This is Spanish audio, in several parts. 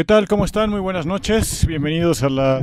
¿Qué tal? ¿Cómo están? Muy buenas noches. Bienvenidos a la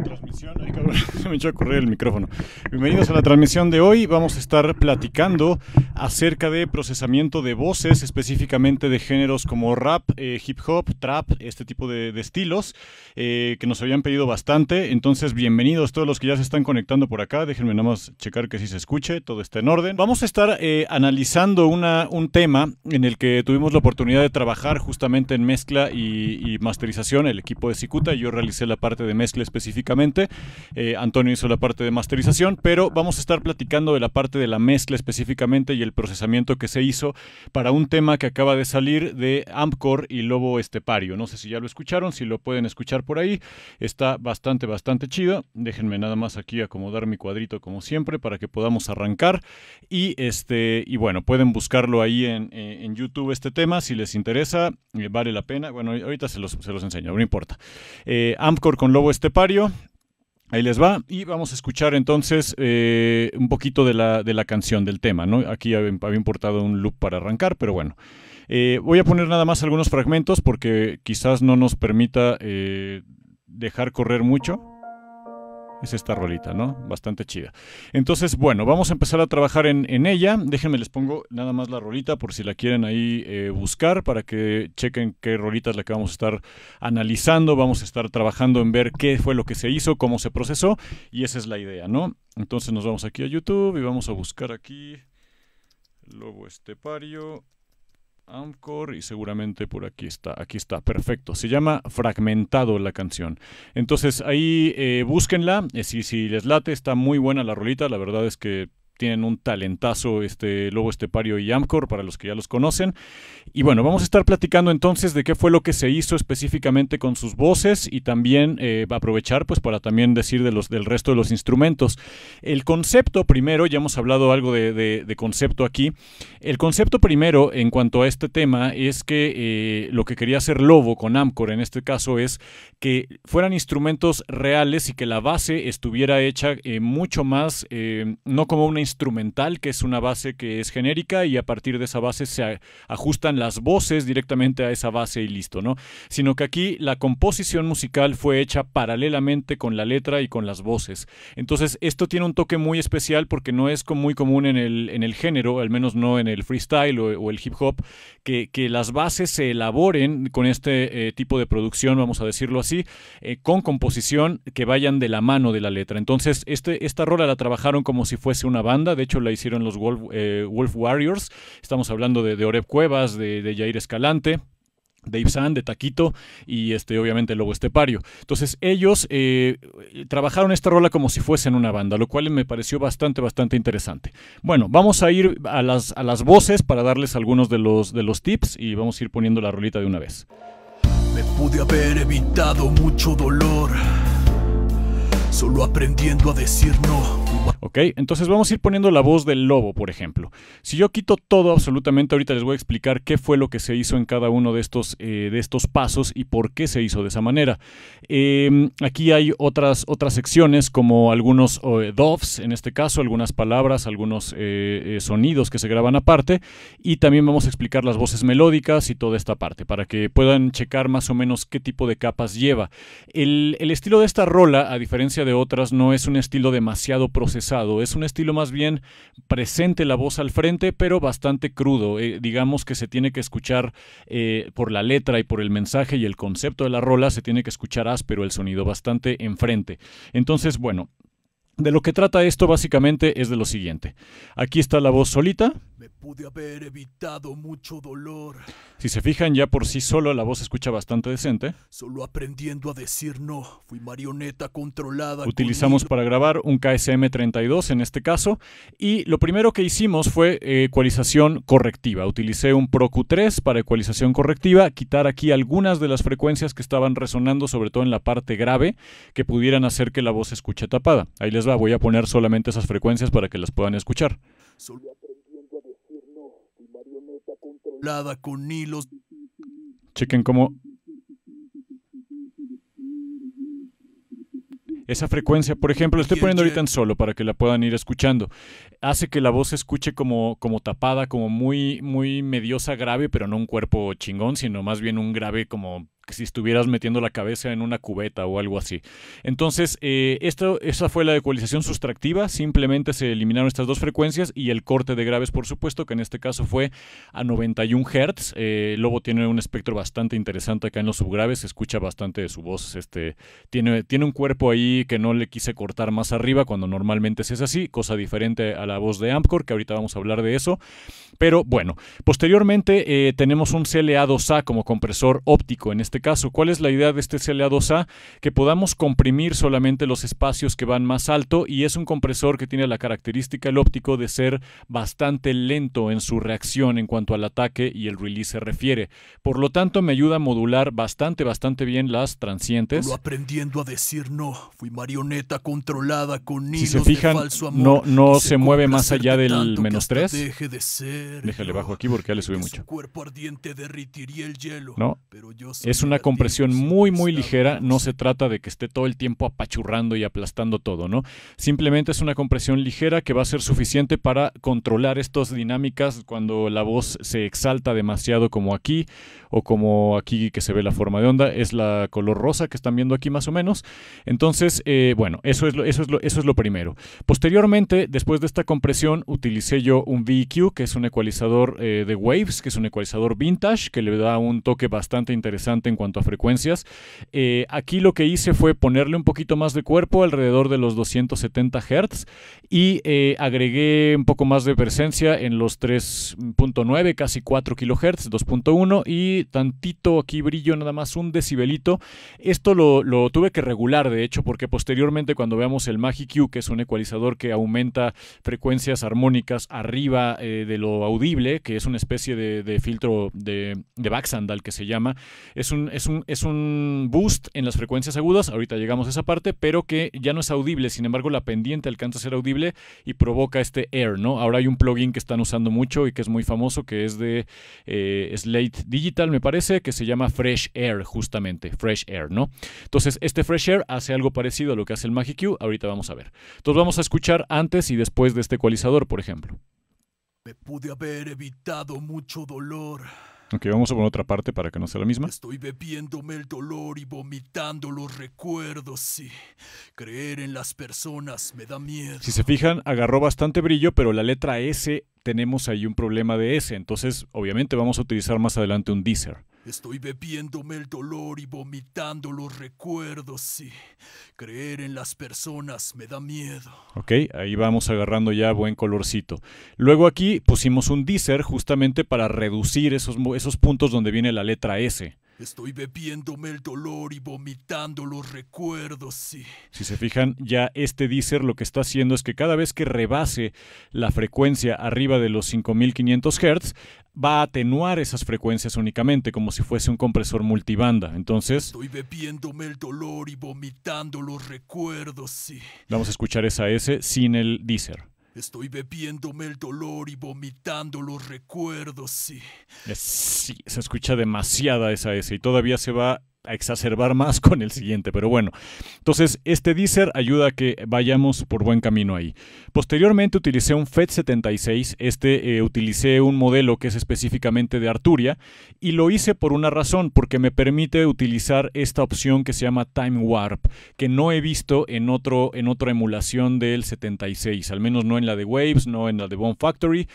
se me echó a correr el micrófono. Bienvenidos a la transmisión de hoy. Vamos a estar platicando acerca de procesamiento de voces, específicamente de géneros como rap, eh, hip hop, trap, este tipo de, estilos eh, que nos habían pedido bastante. Entonces, bienvenidos todos los que ya se están conectando por acá. Déjenme nada más checar que si sí se escuche, todo está en orden. Vamos a estar eh, analizando un tema en el que tuvimos la oportunidad de trabajar justamente en mezcla y, y masterización. El equipo de Cicuta, yo realicé la parte de mezcla específicamente. Eh, Antonio hizo la parte de masterización, pero vamos a estar platicando de la parte de la mezcla específicamente y el procesamiento que se hizo para un tema que acaba de salir de Ampcor y Lobo Estepario. No sé si ya lo escucharon, si lo pueden escuchar por ahí. Está bastante, bastante chido. Déjenme nada más aquí acomodar mi cuadrito como siempre para que podamos arrancar. Y, este, y bueno, pueden buscarlo ahí en, YouTube este tema si les interesa. Eh, vale la pena. Bueno, ahorita se los, se los enseño, no importa. Eh, con Lobo Estepario. Ahí les va y vamos a escuchar entonces eh, un poquito de la, canción, del tema, ¿no? Aquí había, importado un loop para arrancar, pero bueno. Eh, voy a poner nada más algunos fragmentos porque quizás no nos permita eh, dejar correr mucho es esta rolita, ¿no? Bastante chida. Entonces, bueno, vamos a empezar a trabajar en, ella. Déjenme les pongo nada más la rolita por si la quieren ahí eh, buscar para que chequen qué rolita es la que vamos a estar analizando. Vamos a estar trabajando en ver qué fue lo que se hizo, cómo se procesó y esa es la idea, ¿no? Entonces nos vamos aquí a YouTube y vamos a buscar aquí Lobo Estepario. Amcor y seguramente por aquí está, aquí está, perfecto. Se llama Fragmentado la canción. Entonces ahí eh, búsquenla, eh, si les late, está muy buena la rolita, la verdad es que tienen un talentazo este Lobo Estepario y Amcor, para los que ya los conocen. Y bueno, vamos a estar platicando entonces de qué fue lo que se hizo específicamente con sus voces y también eh, aprovechar pues para también decir de los, del resto de los instrumentos. El concepto primero, ya hemos hablado algo de, concepto aquí, el concepto primero en cuanto a este tema es que eh, lo que quería hacer Lobo con Amcor en este caso es que fueran instrumentos reales y que la base estuviera hecha eh, mucho más, eh, no como una instrumental, que es una base que es genérica y a partir de esa base se ajustan las voces directamente a esa base y listo, ¿no? Sino que aquí la composición musical fue hecha paralelamente con la letra y con las voces. Entonces, esto tiene un toque muy especial porque no es muy común en el, en el género, al menos no en el freestyle o, el hip hop, que, que, las bases se elaboren con este eh, tipo de producción, vamos a decirlo así, eh, con composición que vayan de la mano de la letra. Entonces, este, esta rola la trabajaron como si fuese una banda de hecho la hicieron los Wolf, eh, Warriors, estamos hablando de, Oreb Cuevas, de, Jair Escalante. Dave San, de Taquito y este, obviamente Lobo Estepario. Entonces ellos eh, trabajaron esta rola como si fuesen una banda, lo cual me pareció bastante, bastante interesante. Bueno, vamos a ir a las, voces para darles algunos de los, de los tips y vamos a ir poniendo la rolita de una vez. mucho dolor solo aprendiendo a decir no. Ok, entonces vamos a ir poniendo la voz del lobo, por ejemplo. Si yo quito todo absolutamente, ahorita les voy a explicar qué fue lo que se hizo en cada uno de estos, eh, de estos pasos y por qué se hizo de esa manera. Em, aquí hay otras, otras secciones como algunos eh, en este caso, algunas palabras, algunos eh, eh, sonidos que se graban aparte y también vamos a explicar las voces melódicas y toda esta parte para que puedan checar más o menos qué tipo de capas lleva. El, el estilo de esta rola, a diferencia de otras, no es un estilo demasiado procesado, es un estilo más bien presente la voz al frente, pero bastante crudo. Eh, digamos que se tiene que escuchar eh, por la letra y por el mensaje y el concepto de la rola, se tiene que escuchar áspero el sonido, bastante enfrente. Entonces, bueno, de lo que trata esto básicamente es de lo siguiente. Aquí está la voz solita, pude haber evitado mucho dolor. Si se fijan, ya por sí solo la voz escucha bastante decente. Solo aprendiendo a decir no, fui marioneta controlada. Utilizamos para grabar un KSM32 en este caso. Y lo primero que hicimos fue eh, ecualización correctiva. Utilicé un Pro Q3 para ecualización correctiva, quitar aquí algunas de las frecuencias que estaban resonando, sobre todo en la parte grave, que pudieran hacer que la voz escuche tapada. Ahí les va, voy a poner solamente esas frecuencias para que las puedan escuchar con hilos. Chequen cómo... Esa frecuencia, por ejemplo, lo estoy poniendo ahorita en solo para que la puedan ir escuchando. Hace que la voz se escuche como, como tapada, como muy, muy mediosa, grave, pero no un cuerpo chingón, sino más bien un grave como si estuvieras metiendo la cabeza en una cubeta o algo así. Entonces, eh, esto, esa fue la ecualización sustractiva, simplemente se eliminaron estas dos frecuencias y el corte de graves, por supuesto, que en este caso fue a 91 Hz. Eh, Lobo tiene un espectro bastante interesante acá en los subgraves, se escucha bastante de su voz, este, tiene, tiene un cuerpo ahí que no le quise cortar más arriba cuando normalmente es así, cosa diferente a la voz de Ampcore, que ahorita vamos a hablar de eso. Pero bueno, posteriormente eh, tenemos un CLA2A como compresor óptico en este caso. ¿Cuál es la idea de este CLA2A? Que podamos comprimir solamente los espacios que van más alto y es un compresor que tiene la característica el óptico de ser bastante lento en su reacción en cuanto al ataque y el release se refiere. Por lo tanto, me ayuda a modular bastante, bastante bien las transientes. no, si se fijan, No, no se, mueve más allá del menos 3. Déjale bajo aquí porque ya le subí este mucho. No, es una compresión muy, muy ligera. No se trata de que esté todo el tiempo apachurrando y aplastando todo, ¿no? Simplemente es una compresión ligera que va a ser suficiente para controlar estas dinámicas cuando la voz se exalta demasiado como aquí o como aquí que se ve la forma de onda. Es la color rosa que están viendo aquí más o menos. Entonces, eh, bueno, eso es, lo, eso, es lo, eso es lo primero. Posteriormente, después de esta compresión, utilicé yo un VQ, e que es un eh, de Waves, que es un ecualizador vintage, que le da un toque bastante interesante en cuanto a frecuencias. Eh, aquí lo que hice fue ponerle un poquito más de cuerpo, alrededor de los 270 Hz, y eh, agregué un poco más de presencia en los 3.9, casi 4 kHz, 2.1, y tantito aquí brillo, nada más un decibelito. Esto lo, tuve que regular, de hecho, porque posteriormente cuando veamos el Magic Q, que es un ecualizador que aumenta frecuencias armónicas arriba de lo audible, que es una especie de, filtro de, de sandal que se llama. Es un, es, un, es un boost en las frecuencias agudas, ahorita llegamos a esa parte, pero que ya no es audible, sin embargo la pendiente alcanza a ser audible y provoca este air, ¿no? Ahora hay un plugin que están usando mucho y que es muy famoso, que es de eh, Slate Digital, me parece, que se llama Fresh Air, justamente, Fresh Air, ¿no? Entonces, este Fresh Air hace algo parecido a lo que hace el Magic Q, ahorita vamos a ver. Entonces vamos a escuchar antes y después de este ecualizador, por ejemplo. Me pude haber evitado mucho dolor. Ok, vamos a poner otra parte para que no sea la misma. Estoy bebiéndome el dolor y vomitando los recuerdos y creer en las personas me da miedo. Si se fijan, agarró bastante brillo, pero la letra S tenemos ahí un problema de S, entonces obviamente vamos a utilizar más adelante un deezer. Estoy bebiéndome el dolor y vomitando los recuerdos sí. creer en las personas me da miedo. Ok, ahí vamos agarrando ya buen colorcito. Luego aquí pusimos un deezer justamente para reducir esos, esos puntos donde viene la letra S. Estoy bebiéndome el dolor y vomitando los recuerdos, sí. Si se fijan, ya este Deezer lo que está haciendo es que cada vez que rebase la frecuencia arriba de los 5500 Hz, va a atenuar esas frecuencias únicamente, como si fuese un compresor multibanda. Entonces. Estoy bebiéndome el dolor y vomitando los recuerdos, sí. Vamos a escuchar esa S sin el Deezer. Estoy bebiéndome el dolor y vomitando los recuerdos, sí. Sí, se escucha demasiada esa S y todavía se va exacerbar más con el siguiente. Pero bueno, entonces este Deezer ayuda a que vayamos por buen camino ahí. Posteriormente utilicé un FED76, este eh, utilicé un modelo que es específicamente de Arturia y lo hice por una razón, porque me permite utilizar esta opción que se llama Time Warp, que no he visto en, otro, en otra emulación del 76, al menos no en la de Waves, no en la de Bone Factory,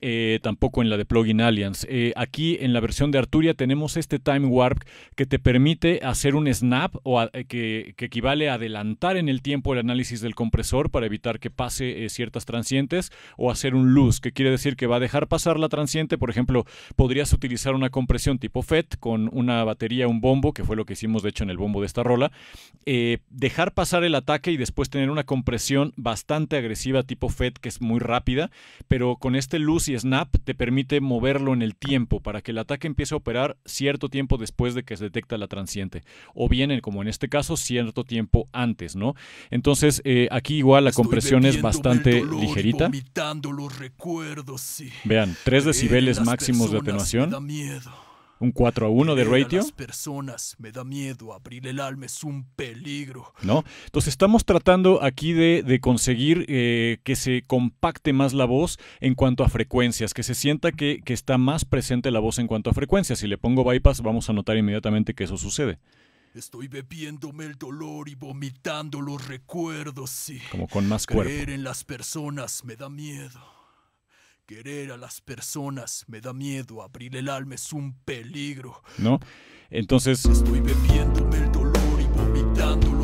eh, tampoco en la de Plugin Alliance. Eh, aquí en la versión de Arturia tenemos este Time Warp que te permite hacer un snap o eh, que, equivale a adelantar en el tiempo el análisis del compresor para evitar que pase eh, ciertas transientes o hacer un luz que quiere decir que va a dejar pasar la transiente. Por ejemplo, podrías utilizar una compresión tipo FET con una batería, un bombo, que fue lo que hicimos de hecho en el bombo de esta rola. Eh, dejar pasar el ataque y después tener una compresión bastante agresiva tipo FET que es muy rápida, pero con este luz y snap te permite moverlo en el tiempo para que el ataque empiece a operar cierto tiempo después de que se detecta la transiente siente o vienen, como en este caso, cierto tiempo antes, ¿no? Entonces, eh, aquí igual la compresión es bastante ligerita. Vean, 3 eh, decibeles máximos de atenuación un 4 a 1 de ratio. personas me da miedo, abrir el alma es un peligro. ¿No? Entonces estamos tratando aquí de, conseguir eh, que se compacte más la voz en cuanto a frecuencias, que se sienta que, está más presente la voz en cuanto a frecuencias. Si le pongo bypass vamos a notar inmediatamente que eso sucede. Estoy bebiéndome el dolor y vomitando los recuerdos sí. Como con más cuerpo. en las personas me da miedo. Querer a las personas me da miedo, abrir el alma es un peligro. ¿No? Entonces... Estoy bebiéndome el dolor y vomitándolo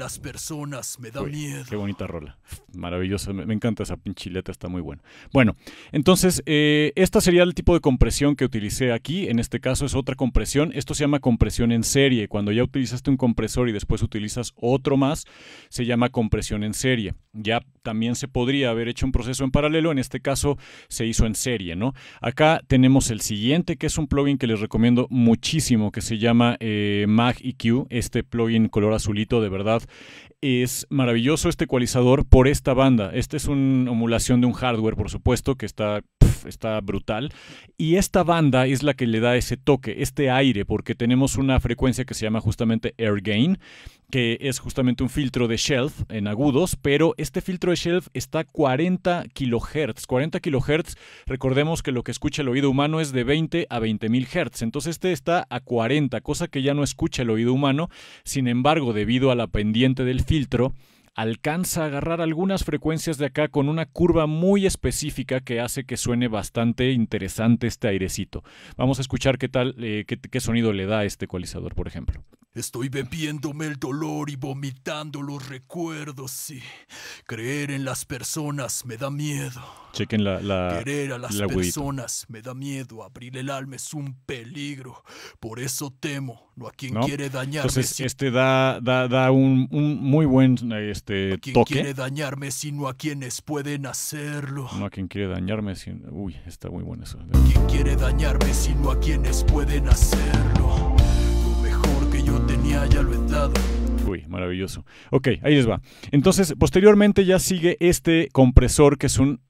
las personas, me da miedo. Qué bonita rola. Maravillosa. Me, encanta esa pinchileta, está muy buena. Bueno, entonces, eh, esta sería el tipo de compresión que utilicé aquí. En este caso es otra compresión. Esto se llama compresión en serie. Cuando ya utilizaste un compresor y después utilizas otro más, se llama compresión en serie. Ya también se podría haber hecho un proceso en paralelo. En este caso se hizo en serie, ¿no? Acá tenemos el siguiente, que es un plugin que les recomiendo muchísimo, que se llama eh, Este plugin color azulito, de verdad, es maravilloso este ecualizador por esta banda. Esta es una emulación de un hardware, por supuesto, que está, está brutal. Y esta banda es la que le da ese toque, este aire, porque tenemos una frecuencia que se llama justamente air gain que es justamente un filtro de shelf en agudos, pero este filtro de shelf está a 40 kHz. 40 kHz, recordemos que lo que escucha el oído humano es de 20 a 20 mil hertz, entonces este está a 40, cosa que ya no escucha el oído humano, sin embargo, debido a la pendiente del filtro, alcanza a agarrar algunas frecuencias de acá con una curva muy específica que hace que suene bastante interesante este airecito. Vamos a escuchar qué tal, eh, qué, sonido le da a este ecualizador, por ejemplo. Estoy bebiéndome el dolor y vomitando los recuerdos y creer en las personas me da miedo. Chequen la... la Querer a las personas me da miedo. Abrir el alma es un peligro. Por eso temo, no a quien quiere dañarme. Entonces, este da, da, da un, un, muy buen eh, este, este, toque. quien quiere dañarme, sino a quienes pueden hacerlo. No a quien quiere dañarme, sino... Uy, está muy bueno eso. quien quiere dañarme, sino a quienes pueden hacerlo. Lo mejor que yo tenía ya lo he dado. Uy, maravilloso. Ok, ahí les va. Entonces, posteriormente ya sigue este compresor que es un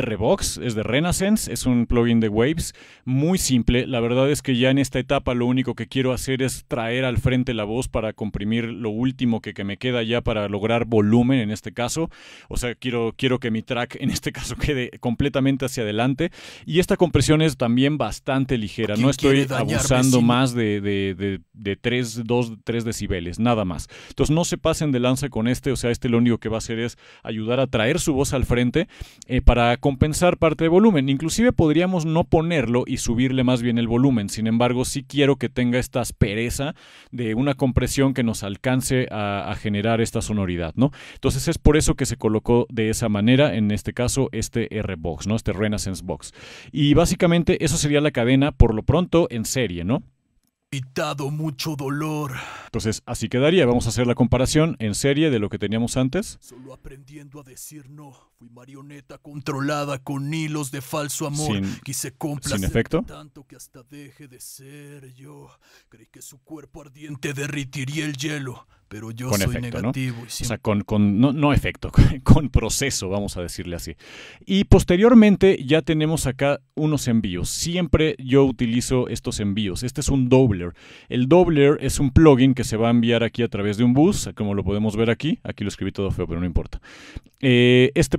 Rbox, es de Renaissance, es un plugin de Waves, muy simple. La verdad es que ya en esta etapa lo único que quiero hacer es traer al frente la voz para comprimir lo último que, me queda ya para lograr volumen en este caso. O sea, quiero, quiero que mi track en este caso quede completamente hacia adelante. Y esta compresión es también bastante ligera, no estoy abusando más de, de, 3, 2, decibeles, nada más. Entonces no se pasen de lanza con este, o sea, este lo único que va a hacer es ayudar a traer su voz al frente eh, para compensar parte de volumen. Inclusive podríamos no ponerlo y subirle más bien el volumen. Sin embargo, sí quiero que tenga esta aspereza de una compresión que nos alcance a, generar esta sonoridad, ¿no? Entonces es por eso que se colocó de esa manera, en este caso, este R-Box, ¿no? Este Renaissance Box. Y básicamente eso sería la cadena, por lo pronto, en serie, ¿no? mucho dolor. Entonces, así quedaría. Vamos a hacer la comparación en serie de lo que teníamos antes. Solo aprendiendo a decir no Fui marioneta controlada con hilos de falso amor. Sin, Quise sin efecto. tanto que hasta deje de ser yo. Creí que su cuerpo ardiente derritiría el hielo. Pero yo con soy negativo. O sea, con, no, efecto, con proceso, vamos a decirle así. Y posteriormente ya tenemos acá unos envíos. Siempre yo utilizo estos envíos. Este es un dobler. El dobler es un plugin que se va a enviar aquí a través de un bus, como lo podemos ver aquí. Aquí lo escribí todo feo, pero no importa. Eh, este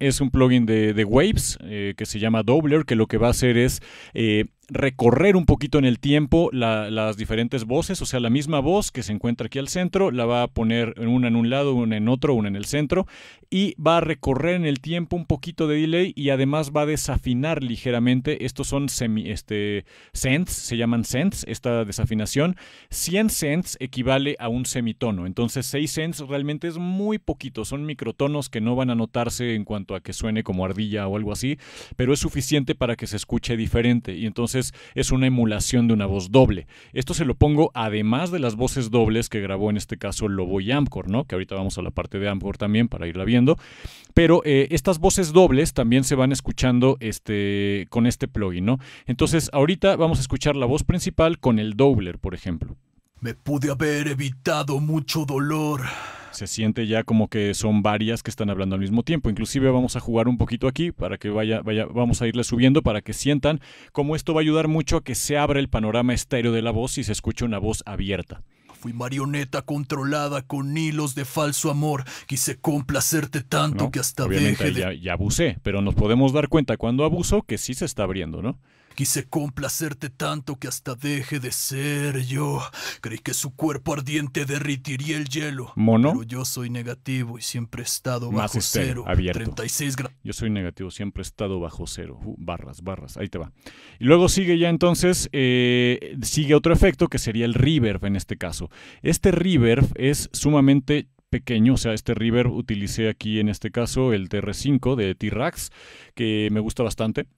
es un plugin de, Waves eh, que se llama Doubler, que lo que va a hacer es eh, recorrer un poquito en el tiempo las diferentes voces, o sea, la misma voz que se encuentra aquí al centro, la va a poner una en un lado, una en otro, una en el centro, y va a recorrer en el tiempo un poquito de delay y además va a desafinar ligeramente. Estos son semi, este, cents, se llaman cents, esta desafinación. 100 cents equivale a un semitono, entonces 6 cents realmente es muy poquito, son microtonos que no van a notarse en cuanto a que suene como ardilla o algo así, pero es suficiente para que se escuche diferente y entonces es una emulación de una voz doble. Esto se lo pongo además de las voces dobles que grabó en este caso Lobo y Amcor, ¿no? Que ahorita vamos a la parte de Amcor también para irla viendo. Pero eh, estas voces dobles también se van escuchando este, con este plugin, ¿no? Entonces ahorita vamos a escuchar la voz principal con el dobler, por ejemplo. Me pude haber evitado mucho dolor se siente ya como que son varias que están hablando al mismo tiempo. Inclusive vamos a jugar un poquito aquí para que vaya, vaya, vamos a irle subiendo para que sientan cómo esto va a ayudar mucho a que se abra el panorama estéreo de la voz y se escuche una voz abierta. Fui marioneta controlada con hilos de falso amor. Quise complacerte tanto que hasta obviamente ya abusé, pero nos podemos dar cuenta cuando abuso que sí se está abriendo, ¿no? Quise complacerte tanto que hasta deje de ser yo. Creí que su cuerpo ardiente derritiría el hielo. ¿Mono? yo soy negativo y siempre he estado bajo este, cero. Abierto. 36 yo soy negativo, siempre he estado bajo cero. Uh, barras, barras, ahí te va. Y luego sigue ya entonces, eh, sigue otro efecto que sería el reverb en este caso. Este reverb es sumamente pequeño, o sea, este reverb utilicé aquí en este caso el TR5 de T-Rax, que me gusta bastante.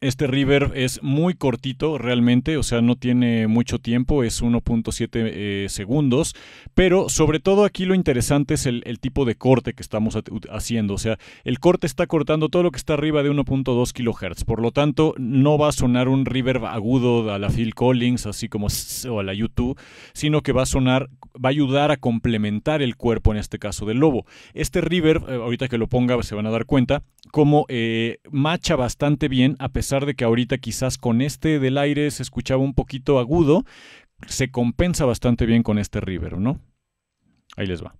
Este river es muy cortito realmente, o sea, no tiene mucho tiempo, es 1.7 eh, segundos, pero sobre todo aquí lo interesante es el, tipo de corte que estamos haciendo, o sea, el corte está cortando todo lo que está arriba de 1.2 kHz, por lo tanto no va a sonar un river agudo a la Phil Collins, así como a la YouTube, sino que va a sonar, va a ayudar a complementar el cuerpo en este caso del lobo. Este river, eh, ahorita que lo ponga se van a dar cuenta, como eh, macha bastante bien a pesar pesar de que ahorita quizás con este del aire se escuchaba un poquito agudo, se compensa bastante bien con este River, ¿no? Ahí les va.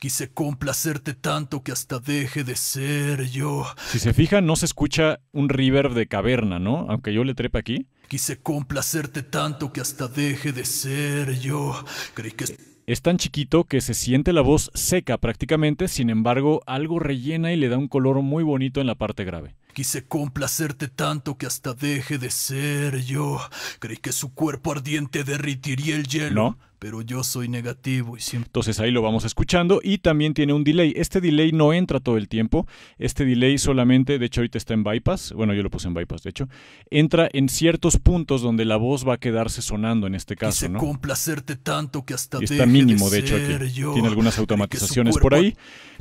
Quise complacerte tanto que hasta deje de ser yo. Si se fijan, no se escucha un reverb de caverna, ¿no? Aunque yo le trepe aquí. Quise complacerte tanto que hasta deje de ser yo. Es tan chiquito que se siente la voz seca prácticamente, sin embargo, algo rellena y le da un color muy bonito en la parte grave. Quise complacerte tanto que hasta deje de ser yo. Creí que su cuerpo ardiente derritiría el hielo. Pero yo soy negativo y siempre. Entonces ahí lo vamos escuchando y también tiene un delay. Este delay no entra todo el tiempo. Este delay solamente, de hecho, ahorita está en bypass. Bueno, yo lo puse en bypass, de hecho. Entra en ciertos puntos donde la voz va a quedarse sonando en este caso. Quise complacerte tanto que hasta Está mínimo, de, hecho, Tiene algunas automatizaciones por ahí.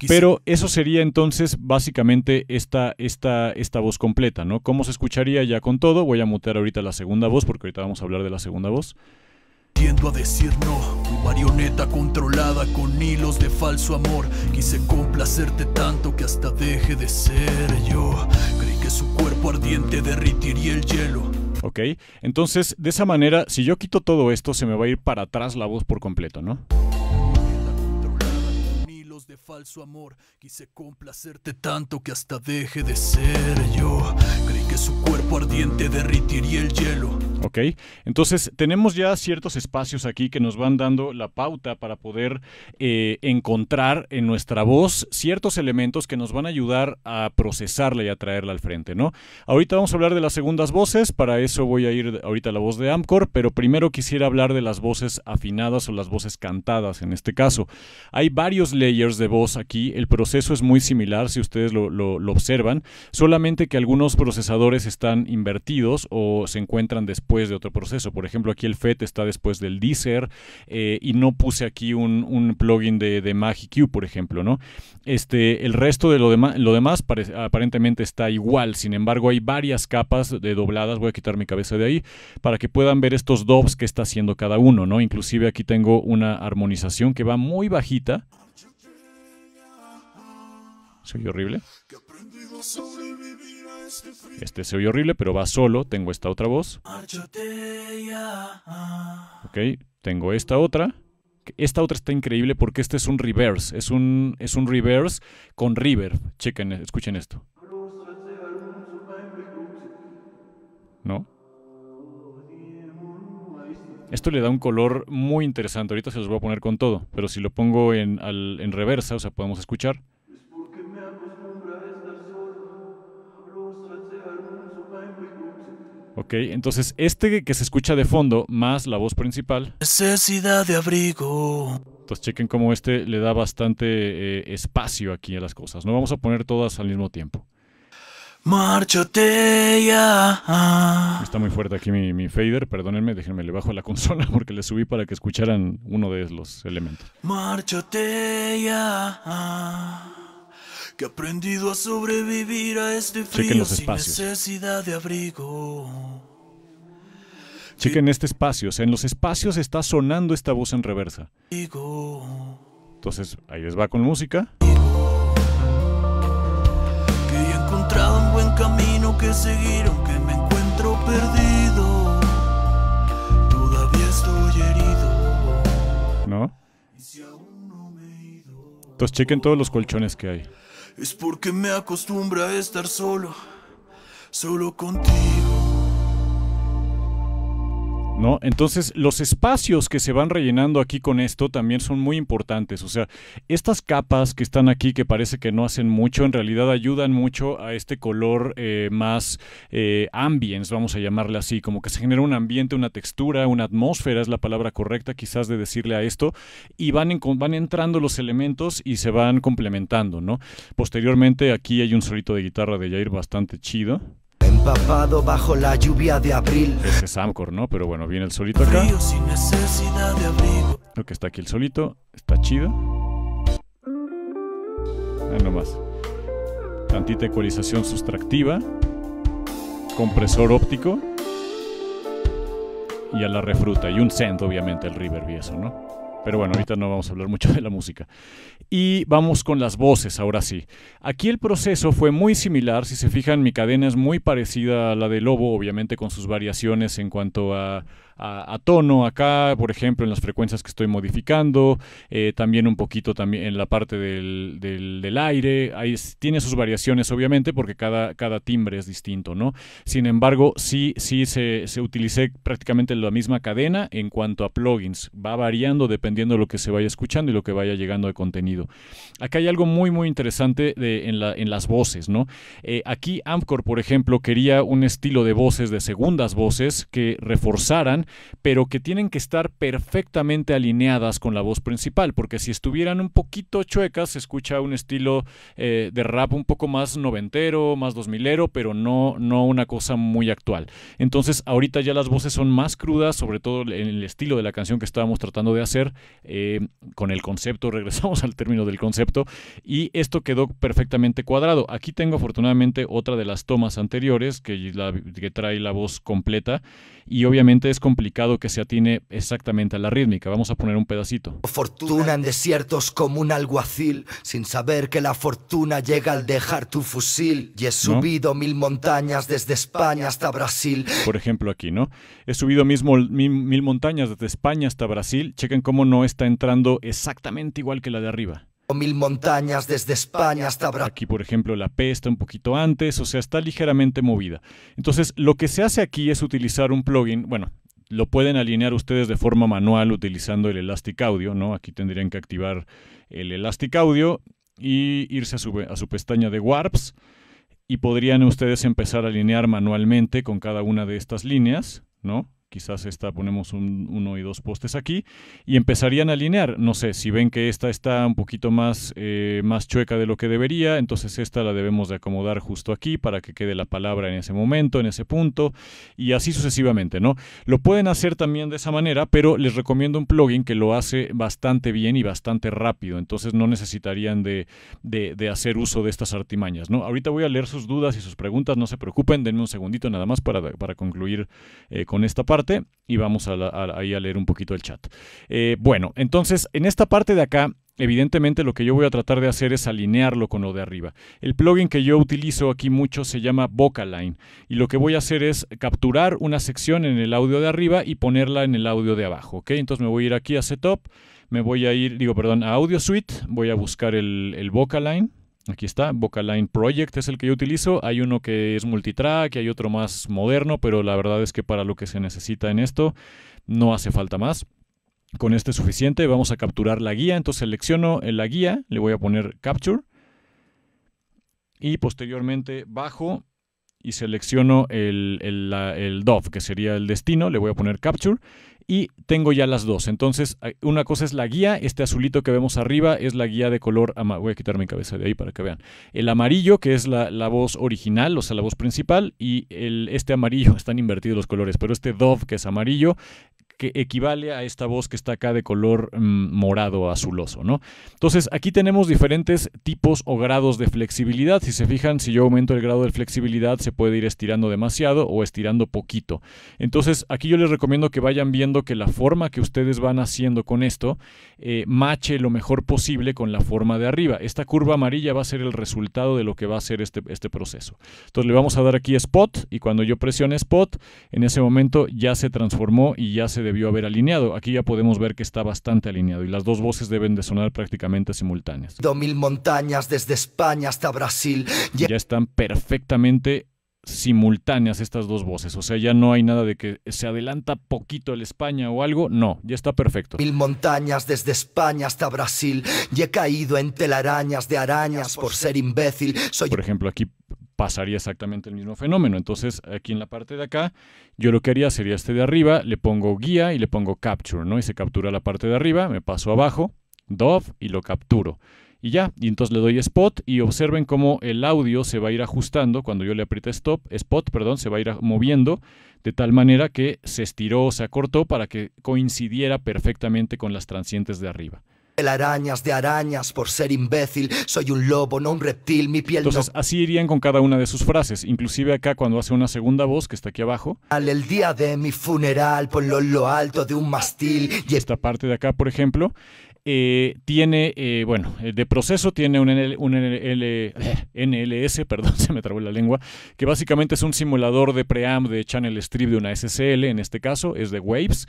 Pero eso sería entonces básicamente esta, esta, esta voz completa, ¿no? ¿Cómo se escucharía ya con todo? Voy a mutear ahorita la segunda voz porque ahorita vamos a hablar de la segunda voz. Tiendo a decir no, marioneta controlada con hilos de falso amor. Quise complacerte tanto que hasta deje de ser yo. Creí que su cuerpo ardiente derritiría el hielo. ¿ok? Entonces, de esa manera, si yo quito todo esto, se me va a ir para atrás la voz por completo, ¿no? falso amor, quise complacerte tanto que hasta deje de ser yo su cuerpo ardiente derritiría el hielo. Ok, entonces tenemos ya ciertos espacios aquí que nos van dando la pauta para poder eh, encontrar en nuestra voz ciertos elementos que nos van a ayudar a procesarla y a traerla al frente, ¿no? Ahorita vamos a hablar de las segundas voces, para eso voy a ir ahorita a la voz de Amcor, pero primero quisiera hablar de las voces afinadas o las voces cantadas en este caso. Hay varios layers de voz aquí, el proceso es muy similar si ustedes lo observan, solamente que algunos procesadores están invertidos o se encuentran después de otro proceso. Por ejemplo, aquí el FET está después del Deezer eh, y no puse aquí un, plugin de, de MagiQ, por ejemplo, ¿no? Este, el resto de lo, demás lo demás aparentemente está igual, sin embargo hay varias capas de dobladas, voy a quitar mi cabeza de ahí, para que puedan ver estos dobs que está haciendo cada uno, ¿no? Inclusive aquí tengo una armonización que va muy bajita. Soy horrible. Este se oye horrible, pero va solo. Tengo esta otra voz. Ok, tengo esta otra. Esta otra está increíble porque este es un reverse. Es un, es un reverse con reverb. Chequen, escuchen esto. ¿No? Esto le da un color muy interesante. Ahorita se los voy a poner con todo, pero si lo pongo en reversa, o sea, podemos escuchar. Ok, entonces este que se escucha de fondo, más la voz principal. Necesidad de abrigo. Entonces chequen cómo este le da bastante eh, espacio aquí a las cosas. No vamos a poner todas al mismo tiempo. ya. Está muy fuerte aquí mi, fader, perdónenme, déjenme, le bajo la consola porque le subí para que escucharan uno de los elementos. ya que he aprendido a sobrevivir a este frío sin necesidad de abrigo. Chequen este espacio. O sea, en los espacios está sonando esta voz en reversa. Entonces, ahí les va con música. Que he encontrado un buen camino que seguir, aunque me encuentro perdido. Todavía estoy herido. ¿No? Entonces, chequen todos los colchones que hay. Es porque me acostumbra a estar solo, solo contigo. ¿no? Entonces, los espacios que se van rellenando aquí con esto también son muy importantes. O sea, estas capas que están aquí, que parece que no hacen mucho, en realidad ayudan mucho a este color eh, más eh, ambience, vamos a llamarle así, como que se genera un ambiente, una textura, una atmósfera, es la palabra correcta quizás de decirle a esto, y van, van entrando los elementos y se van complementando, ¿no? Posteriormente aquí hay un solito de guitarra de Jair bastante chido empapado bajo la lluvia de abril. Ese es Amcor, ¿no? Pero bueno, viene el solito acá. Lo que está aquí el solito, está chido. Ahí nomás. Tantita ecualización sustractiva. Compresor óptico. Y a la refruta. Y un send, obviamente, el river y ¿no? Pero bueno, ahorita no vamos a hablar mucho de la música. Y vamos con las voces, ahora sí. Aquí el proceso fue muy similar, si se fijan mi cadena es muy parecida a la de Lobo, obviamente con sus variaciones en cuanto a a, tono acá, por ejemplo, en las frecuencias que estoy modificando, eh, también un poquito también en la parte del, aire. Ahí tiene sus variaciones, obviamente, porque cada, cada timbre es distinto, ¿no? Sin embargo, sí, sí se, se prácticamente la misma cadena en cuanto a plugins. Va variando dependiendo de lo que se vaya escuchando y lo que vaya llegando de contenido. Acá hay algo muy, muy interesante en, las voces, ¿no? Eh, aquí Amcor, por ejemplo, quería un estilo de voces, de segundas voces, que reforzaran pero que tienen que estar perfectamente alineadas con la voz principal, porque si estuvieran un poquito chuecas, se escucha un estilo eh, de rap un poco más noventero, más dos milero, pero no, no una cosa muy actual. Entonces, ahorita ya las voces son más crudas, sobre todo en el estilo de la canción que estábamos tratando de hacer, eh, con el concepto, regresamos al término del concepto, y esto quedó perfectamente cuadrado. Aquí tengo afortunadamente otra de las tomas anteriores que, que trae la voz completa y obviamente es complicado que se atine exactamente a la rítmica. Vamos a poner un pedacito. Fortuna en desiertos como un alguacil, sin saber que la fortuna llega al dejar tu fusil. Y he subido mil montañas desde España hasta Brasil. Por ejemplo aquí, ¿no? He subido mismo mil, mil montañas desde España hasta Brasil. Chequen cómo no está entrando exactamente igual que la de arriba mil montañas desde España hasta Brasil. Aquí, por ejemplo, la P está un poquito antes, o sea, está ligeramente movida. Entonces, lo que se hace aquí es utilizar un plugin, bueno, lo pueden alinear ustedes de forma manual utilizando el Elastic Audio, ¿no? Aquí tendrían que activar el Elastic Audio y irse a su, a su pestaña de Warps y podrían ustedes empezar a alinear manualmente con cada una de estas líneas, ¿no? quizás esta ponemos uno y dos postes aquí, y empezarían a alinear. No sé, si ven que esta está un poquito más, eh, más chueca de lo que debería, entonces esta la debemos de acomodar justo aquí para que quede la palabra en ese momento, en ese punto, y así sucesivamente, ¿no? Lo pueden hacer también de esa manera, pero les recomiendo un plugin que lo hace bastante bien y bastante rápido, entonces no necesitarían de, hacer uso de estas artimañas, ¿no? Ahorita voy a leer sus dudas y sus preguntas, no se preocupen, denme un segundito nada más para, para concluir eh, con esta parte y vamos a, a ahí a leer un poquito el chat. Eh, bueno, entonces en esta parte de acá Evidentemente lo que yo voy a tratar de hacer es alinearlo con lo de arriba. El plugin que yo utilizo aquí mucho se llama Vocaline y lo que voy a hacer es capturar una sección en el audio de arriba y ponerla en el audio de abajo. ¿ok? Entonces me voy a ir aquí a Setup, me voy a ir, digo, perdón, a Audio Suite, voy a buscar el, el Vocaline Aquí está, Vocaline Project es el que yo utilizo. Hay uno que es multitrack, hay otro más moderno, pero la verdad es que para lo que se necesita en esto no hace falta más. Con este es suficiente. Vamos a capturar la guía. Entonces selecciono la guía, le voy a poner Capture. Y posteriormente bajo y selecciono el, el, el que sería el destino. Le voy a poner Capture y tengo ya las dos. Entonces, una cosa es la guía, este azulito que vemos arriba es la guía de color amarillo. Voy a quitar mi cabeza de ahí para que vean. El amarillo, que es la, voz original, o sea, la voz principal, y el, este amarillo, están invertidos los colores, pero este Dove, que es amarillo, que equivale a esta voz que está acá de color mm, morado azuloso, ¿no? Entonces, aquí tenemos diferentes tipos o grados de flexibilidad. Si se fijan, si yo aumento el grado de flexibilidad, se puede ir estirando demasiado o estirando poquito. Entonces, aquí yo les recomiendo que vayan viendo que la forma que ustedes van haciendo con esto eh, mache lo mejor posible con la forma de arriba. Esta curva amarilla va a ser el resultado de lo que va a ser este, este proceso. Entonces, le vamos a dar aquí spot y cuando yo presione spot, en ese momento ya se transformó y ya se debió haber alineado. Aquí ya podemos ver que está bastante alineado y las dos voces deben de sonar prácticamente simultáneas. mil montañas desde España hasta Brasil. Ya están perfectamente simultáneas estas dos voces. O sea, ya no hay nada de que se adelanta poquito el España o algo. No, ya está perfecto. Mil montañas desde España hasta Brasil. Y he caído en telarañas de arañas por ser imbécil. Por ejemplo, aquí pasaría exactamente el mismo fenómeno. Entonces, aquí en la parte de acá, yo lo que haría sería este de arriba, le pongo guía y le pongo capture, ¿no? Y se captura la parte de arriba, me paso abajo, dove y lo capturo. Y ya, y entonces le doy spot y observen cómo el audio se va a ir ajustando cuando yo le apriete stop, spot, perdón, se va a ir moviendo de tal manera que se estiró o se acortó para que coincidiera perfectamente con las transientes de arriba arañas, de arañas por ser imbécil. Soy un lobo, no un reptil, mi piel Entonces, así irían con cada una de sus frases, inclusive acá cuando hace una segunda voz que está aquí abajo. Al el día de mi funeral, ponlo lo alto de un mastil. esta parte de acá, por ejemplo, eh, tiene, eh, bueno, eh, de proceso tiene un, un NLS, perdón, se me trabó la lengua, que básicamente es un simulador de preamp de channel strip de una SCL, en este caso es de Waves,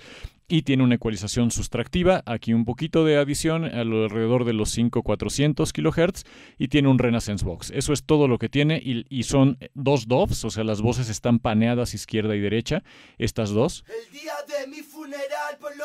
y tiene una ecualización sustractiva, aquí un poquito de adición alrededor de los 5-400 kHz y tiene un Renaissance Box. Eso es todo lo que tiene y, son dos doves, o sea, las voces están paneadas izquierda y derecha, estas dos. El día de mi funeral por lo,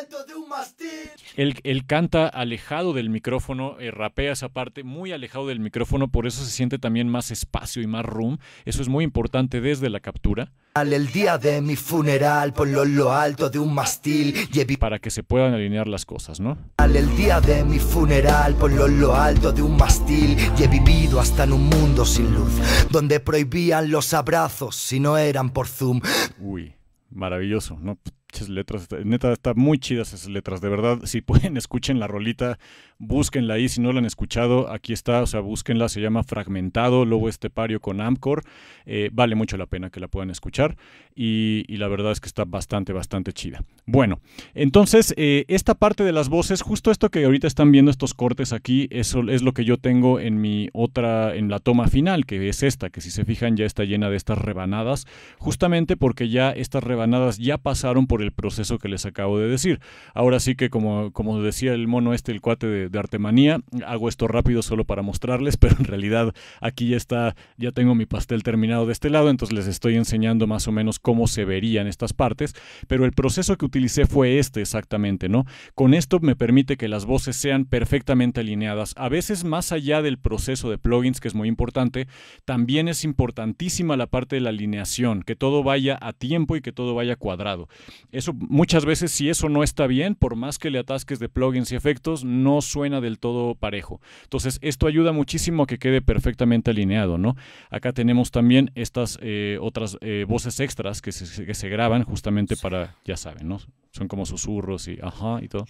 alto de un mastín. Él, canta alejado del micrófono, eh, rapea esa parte muy alejado del micrófono, por eso se siente también más espacio y más room. Eso es muy importante desde la captura. El día de mi funeral por lo, alto de un mastín pastil y para que se puedan alinear las cosas, ¿no? El día de mi funeral, por lo alto de un mastil y he vivido hasta en un mundo sin luz, donde prohibían los abrazos si no eran por Zoom. Uy, maravilloso, ¿no? letras, neta, está muy chidas esas letras, de verdad, si pueden, escuchen la rolita, búsquenla ahí si no la han escuchado, aquí está, o sea, búsquenla, se llama Fragmentado, Lobo Estepario con Amcor, eh, vale mucho la pena que la puedan escuchar y, la verdad es que está bastante, bastante chida. Bueno, entonces eh, esta parte de las voces, justo esto que ahorita están viendo estos cortes aquí, eso es lo que yo tengo en mi otra, en la toma final, que es esta, que si se fijan ya está llena de estas rebanadas, justamente porque ya estas rebanadas ya pasaron por el proceso que les acabo de decir. Ahora sí que como, como decía el mono este, el cuate de de, Artemanía. Hago esto rápido solo para mostrarles, pero en realidad aquí ya está, ya tengo mi pastel terminado de este lado, entonces les estoy enseñando más o menos cómo se verían estas partes, pero el proceso que utilicé fue este exactamente, ¿no? Con esto me permite que las voces sean perfectamente alineadas. A veces más allá del proceso de plugins, que es muy importante, también es importantísima la parte de la alineación, que todo vaya a tiempo y que todo vaya cuadrado. Eso muchas veces si eso no está bien, por más que le atasques de plugins y efectos, no suele suena del todo parejo. Entonces, esto ayuda muchísimo a que quede perfectamente alineado, ¿no? Acá tenemos también estas eh, otras eh, voces extras que se, graban justamente para, ya saben, ¿no? Son como susurros y ajá y todo.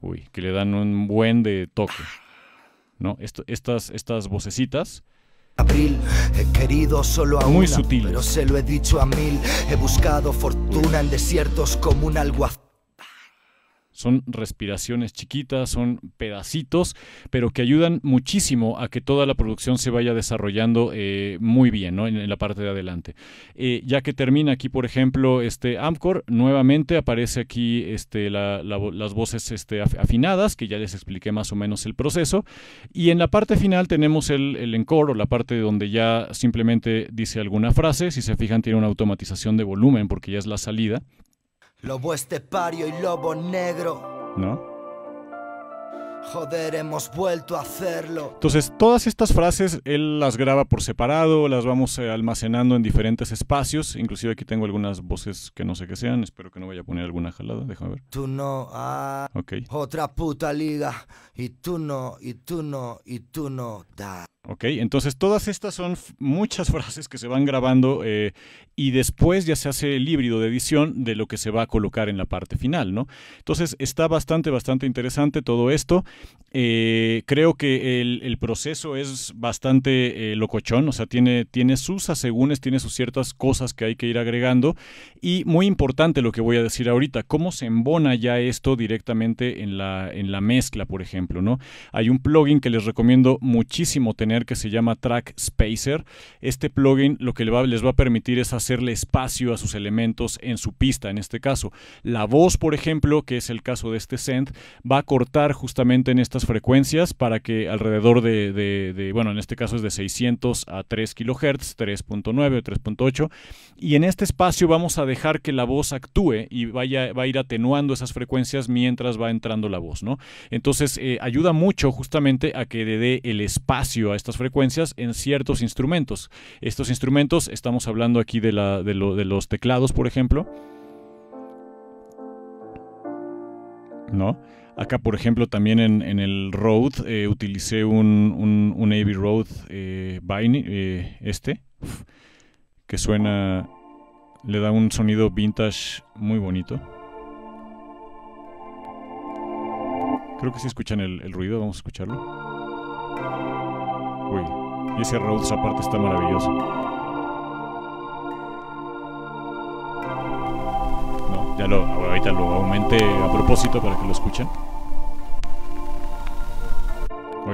Uy, que le dan un buen de toque, ¿no? estas, estas vocecitas. Abril, Muy sutil. pero se lo he dicho a mil. He buscado fortuna en desiertos como un alguacil. Son respiraciones chiquitas, son pedacitos, pero que ayudan muchísimo a que toda la producción se vaya desarrollando eh, muy bien ¿no? en, la parte de adelante. Eh, ya que termina aquí, por ejemplo, este Amcor, nuevamente aparece aquí este, las voces este, afinadas, que ya les expliqué más o menos el proceso. Y en la parte final tenemos el, el encore o la parte donde ya simplemente dice alguna frase. Si se fijan, tiene una automatización de volumen porque ya es la salida. Lobo estepario y lobo negro. ¿No? Joder, hemos vuelto a hacerlo. Entonces, todas estas frases él las graba por separado, las vamos eh, almacenando en diferentes espacios. Inclusive aquí tengo algunas voces que no sé qué sean. Espero que no vaya a poner alguna jalada. Déjame ver. Tú no. Ah, ok. Otra puta liga. Y tú no, y tú no, y tú no. Da entonces todas estas son muchas frases que se van grabando eh, y después ya se hace el híbrido de edición de lo que se va a colocar en la parte final, ¿no? Entonces está bastante, bastante interesante todo esto. Eh, creo que el, proceso es bastante eh, locochón, o sea, tiene, tiene sus asegúnes, tiene sus ciertas cosas que hay que ir agregando y muy importante lo que voy a decir ahorita, cómo se embona ya esto directamente en la, en la mezcla, por ejemplo, ¿no? Hay un plugin que les recomiendo muchísimo tener que se llama Track Spacer. Este plugin lo que les va a permitir es hacerle espacio a sus elementos en su pista, en este caso. La voz, por ejemplo, que es el caso de este send, va a cortar justamente en estas frecuencias para que alrededor de, bueno, en este caso es de 600 a 3 kHz, 3.9, o 3.8, y en este espacio vamos a dejar que la voz actúe y vaya, va a ir atenuando esas frecuencias mientras va entrando la voz, ¿no? Entonces, eh, ayuda mucho justamente a que le dé el espacio a estas frecuencias en ciertos instrumentos. Estos instrumentos, estamos hablando aquí de, de, los teclados, por ejemplo. ¿No? Acá, por ejemplo, también en, el Road eh, utilicé un, un, un Road eh, eh, este, que suena, le da un sonido vintage muy bonito. Creo que si escuchan el ruido, vamos a escucharlo. Y ese esa parte está maravilloso. No, ya lo, ahorita lo aumente a propósito para que lo escuchen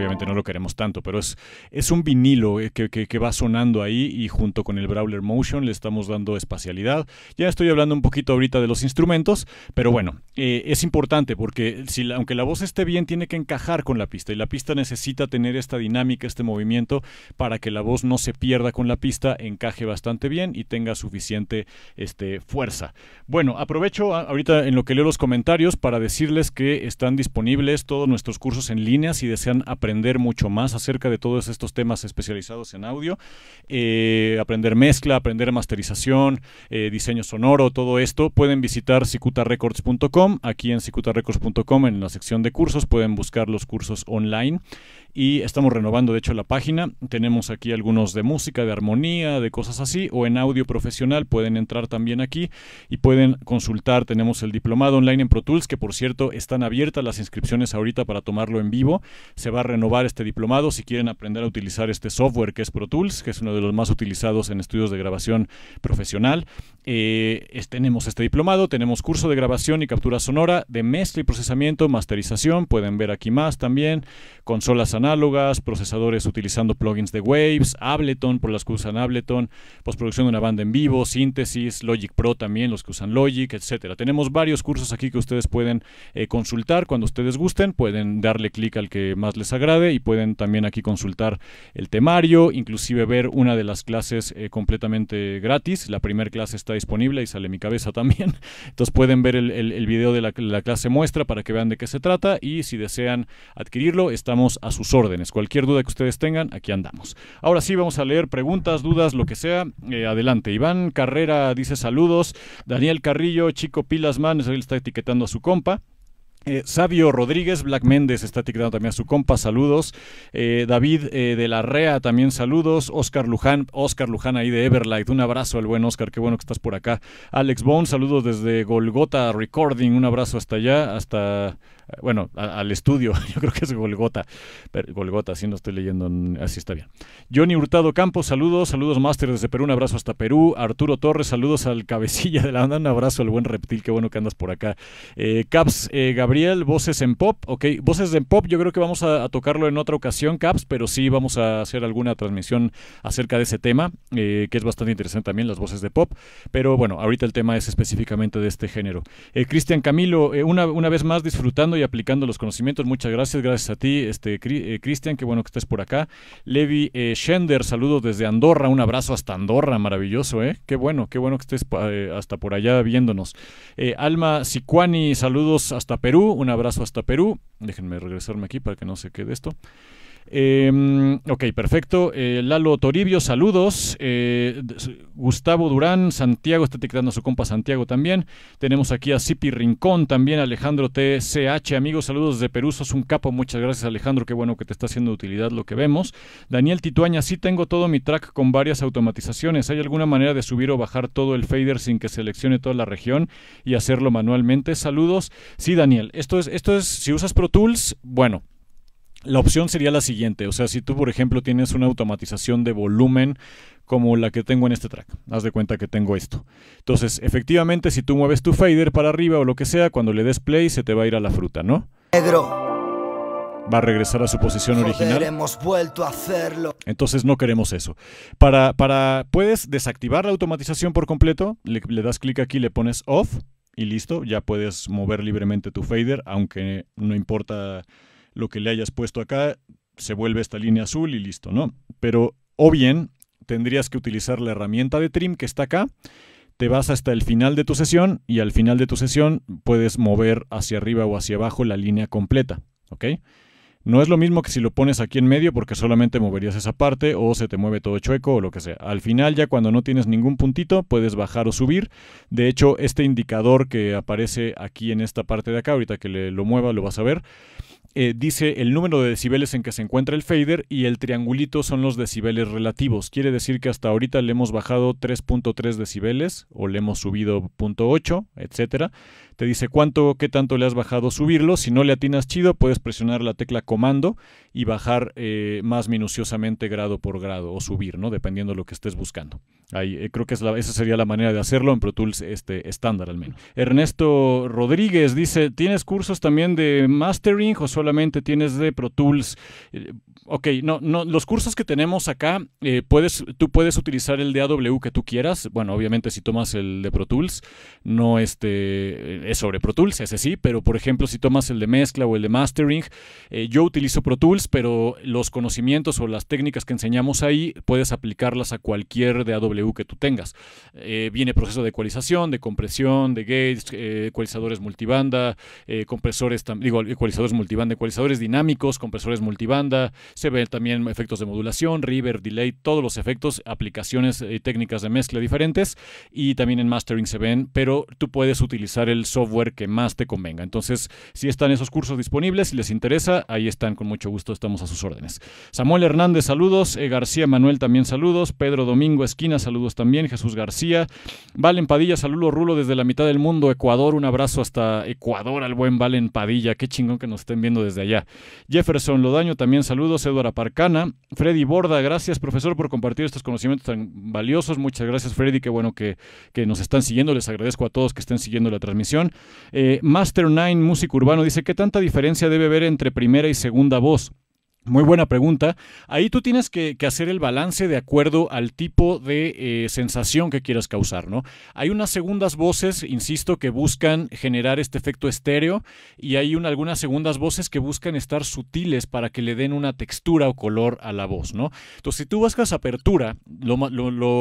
obviamente no lo queremos tanto, pero es, es un vinilo eh, que, va sonando ahí y junto con el Brawler Motion le estamos dando espacialidad. Ya estoy hablando un poquito ahorita de los instrumentos, pero bueno, eh, es importante porque si aunque la voz esté bien, tiene que encajar con la pista y la pista necesita tener esta dinámica, este movimiento para que la voz no se pierda con la pista, encaje bastante bien y tenga suficiente este, fuerza. Bueno, aprovecho ahorita en lo que leo los comentarios para decirles que están disponibles todos nuestros cursos en línea si desean aprender mucho más acerca de todos estos temas especializados en audio, eh, aprender mezcla, aprender masterización, eh, diseño sonoro, todo esto, pueden visitar cicutarecords.com. Aquí en cicutarecords.com, en la sección de cursos, pueden buscar los cursos online. Y estamos renovando, de hecho, la página. Tenemos aquí algunos de música, de armonía, de cosas así, o en audio profesional. Pueden entrar también aquí y pueden consultar. Tenemos el diplomado online en Pro Tools, que por cierto, están abiertas las inscripciones ahorita para tomarlo en vivo. Se va a renovar este diplomado, si quieren aprender a utilizar este software que es Pro Tools, que es uno de los más utilizados en estudios de grabación profesional, eh, tenemos este diplomado, tenemos curso de grabación y captura sonora, de mezcla y procesamiento, masterización, pueden ver aquí más también, consolas análogas, procesadores utilizando plugins de Waves, Ableton, por las que usan Ableton, postproducción de una banda en vivo, síntesis, Logic Pro también, los que usan Logic, etcétera. Tenemos varios cursos aquí que ustedes pueden eh, consultar cuando ustedes gusten, pueden darle clic al que más les y pueden también aquí consultar el temario, inclusive ver una de las clases eh, completamente gratis. La primera clase está disponible y sale mi cabeza también. Entonces pueden ver el, video de la, clase muestra para que vean de qué se trata y si desean adquirirlo, estamos a sus órdenes. Cualquier duda que ustedes tengan, aquí andamos. Ahora sí, vamos a leer preguntas, dudas, lo que sea. Eh, adelante. Iván Carrera dice saludos. Daniel Carrillo, Chico Pilasman, él está etiquetando a su compa. Eh, Sabio Rodríguez, Black Méndez está etiquetando también a su compa, saludos. Eh, David eh, de la Rea, también saludos. Oscar Luján, Oscar Luján ahí de Everlight, un abrazo al buen Oscar, qué bueno que estás por acá. Alex Bone, saludos desde Golgota Recording, un abrazo hasta allá, hasta bueno, al estudio, yo creo que es Golgota, pero, Golgota, no estoy leyendo, así está bien. Johnny Hurtado Campos, saludos, saludos Master desde Perú, un abrazo hasta Perú. Arturo Torres, saludos al cabecilla de la banda, un abrazo al buen reptil, qué bueno que andas por acá. Eh, Caps, eh, Gabriel, voces en pop, ok, voces en pop, yo creo que vamos a, tocarlo en otra ocasión, Caps, pero sí vamos a hacer alguna transmisión acerca de ese tema, eh, que es bastante interesante también, las voces de pop, pero bueno, ahorita el tema es específicamente de este género. Cristian Camilo, una, una vez más disfrutando aplicando los conocimientos. Muchas gracias, gracias a ti, este eh, Cristian, qué bueno que estés por acá. Levi eh, Schender, saludos desde Andorra, un abrazo hasta Andorra, maravilloso, ¿eh? Qué bueno, qué bueno que estés eh, hasta por allá viéndonos. Alma Sicuani, saludos hasta Perú, un abrazo hasta Perú. Déjenme regresarme aquí para que no se quede esto. Em, ok, perfecto. Eh, Lalo Toribio, saludos. Eh, Gustavo Durán, Santiago, está etiquetando a su compa Santiago también. Tenemos aquí a Sipi Rincón también, Alejandro TCH, amigos, saludos desde Perú, sos un capo, muchas gracias Alejandro, qué bueno que te está haciendo utilidad lo que vemos. Daniel Tituaña, sí tengo todo mi track con varias automatizaciones. ¿Hay alguna manera de subir o bajar todo el fader sin que seleccione toda la región y hacerlo manualmente? Saludos. Sí, Daniel, esto es, esto es, si usas Pro Tools, bueno, la opción sería la siguiente, o sea, si tú por ejemplo tienes una automatización de volumen como la que tengo en este track, haz de cuenta que tengo esto. Entonces, efectivamente, si tú mueves tu fader para arriba o lo que sea, cuando le des play se te va a ir a la fruta, ¿no? Pedro va a regresar a su posición original. hemos vuelto a hacerlo. Entonces no queremos eso. Para, para, puedes desactivar la automatización por completo, le das clic aquí, le pones off y listo, ya puedes mover libremente tu fader, aunque no importa lo que le hayas puesto acá se vuelve esta línea azul y listo, ¿no? Pero, o bien, tendrías que utilizar la herramienta de trim que está acá, te vas hasta el final de tu sesión y al final de tu sesión puedes mover hacia arriba o hacia abajo la línea completa, ¿ok? No es lo mismo que si lo pones aquí en medio porque solamente moverías esa parte o se te mueve todo chueco o lo que sea. Al final ya cuando no tienes ningún puntito puedes bajar o subir. De hecho este indicador que aparece aquí en esta parte de acá, ahorita que lo mueva lo vas a ver, eh, dice el número de decibeles en que se encuentra el fader y el triangulito son los decibeles relativos. Quiere decir que hasta ahorita le hemos bajado 3.3 decibeles o le hemos subido 0.8, etcétera. Te dice cuánto, qué tanto le has bajado subirlo. Si no le atinas chido, puedes presionar la tecla comando y bajar eh, más minuciosamente grado por grado o subir, ¿no? Dependiendo de lo que estés buscando. Ahí, eh, creo que esa sería la manera de hacerlo en Pro Tools este, estándar al menos. Ernesto Rodríguez dice, ¿tienes cursos también de mastering o solamente tienes de Pro Tools? Eh, ok, no, no, los cursos que tenemos acá, puedes, tú puedes utilizar el de AW que tú quieras. Bueno, obviamente si tomas el de Pro Tools, no este es sobre Pro Tools, ese sí, pero por ejemplo si tomas el de mezcla o el de mastering, eh, yo utilizo Pro Tools, pero los conocimientos o las técnicas que enseñamos ahí puedes aplicarlas a cualquier DAW que tú tengas. Eh, viene proceso de ecualización, de compresión, de gates, eh, ecualizadores multibanda, compresores, digo, ecualizadores multibanda, ecualizadores dinámicos, compresores multibanda, se ven también efectos de modulación, reverb, delay, todos los efectos, aplicaciones y técnicas de mezcla diferentes y también en mastering se ven, pero tú puedes utilizar el software software que más te convenga. Entonces, si están esos cursos disponibles, si les interesa, ahí están, con mucho gusto estamos a sus órdenes. Samuel Hernández, saludos. Eh, García Manuel también saludos. Pedro Domingo Esquina, saludos también. Jesús García. Valen Padilla, saludos Rulo desde la mitad del mundo, Ecuador. Un abrazo hasta Ecuador al buen Valen Padilla. Qué chingón que nos estén viendo desde allá. Jefferson Lodaño, también saludos. Eduardo Aparcana Freddy Borda, gracias profesor por compartir estos conocimientos tan valiosos. Muchas gracias Freddy, qué bueno que, que nos están siguiendo. Les agradezco a todos que estén siguiendo la transmisión. Eh, Master Nine, músico urbano, dice, ¿qué tanta diferencia debe haber entre primera y segunda voz? Muy buena pregunta. Ahí tú tienes que, hacer el balance de acuerdo al tipo de eh, sensación que quieras causar, ¿no? Hay unas segundas voces, insisto, que buscan generar este efecto estéreo y hay algunas segundas voces que buscan estar sutiles para que le den una textura o color a la voz, ¿no? Entonces, si tú buscas apertura, lo,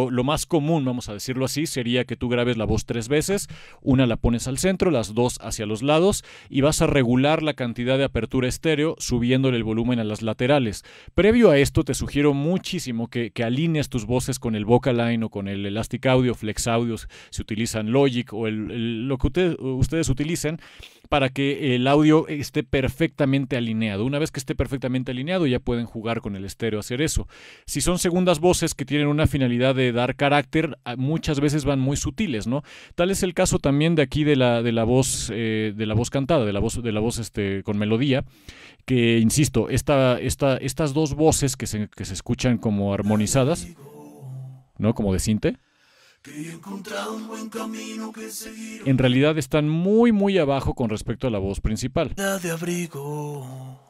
lo más común, vamos a decirlo así, sería que tú grabes la voz tres veces, una la pones al centro, las dos hacia los lados y vas a regular la cantidad de apertura estéreo subiéndole el volumen a las laterales. Previo a esto, te sugiero muchísimo que, que alinees tus voces con el Vocaline o con el Elastic Audio, Flex Audio, si utilizan Logic o lo que ustedes utilicen, para que el audio esté perfectamente alineado. Una vez que esté perfectamente alineado, ya pueden jugar con el estéreo, hacer eso. Si son segundas voces que tienen una finalidad de dar carácter, ah, muchas veces van muy sutiles, ¿no? Tal es el caso también de aquí de la, de la voz, eh, de la voz cantada, de la voz, de la voz este, con melodía, que insisto, esta, estas dos voces que se, escuchan como armonizadas, ¿no? Como de cinte. En realidad están muy, muy abajo con respecto a la voz principal.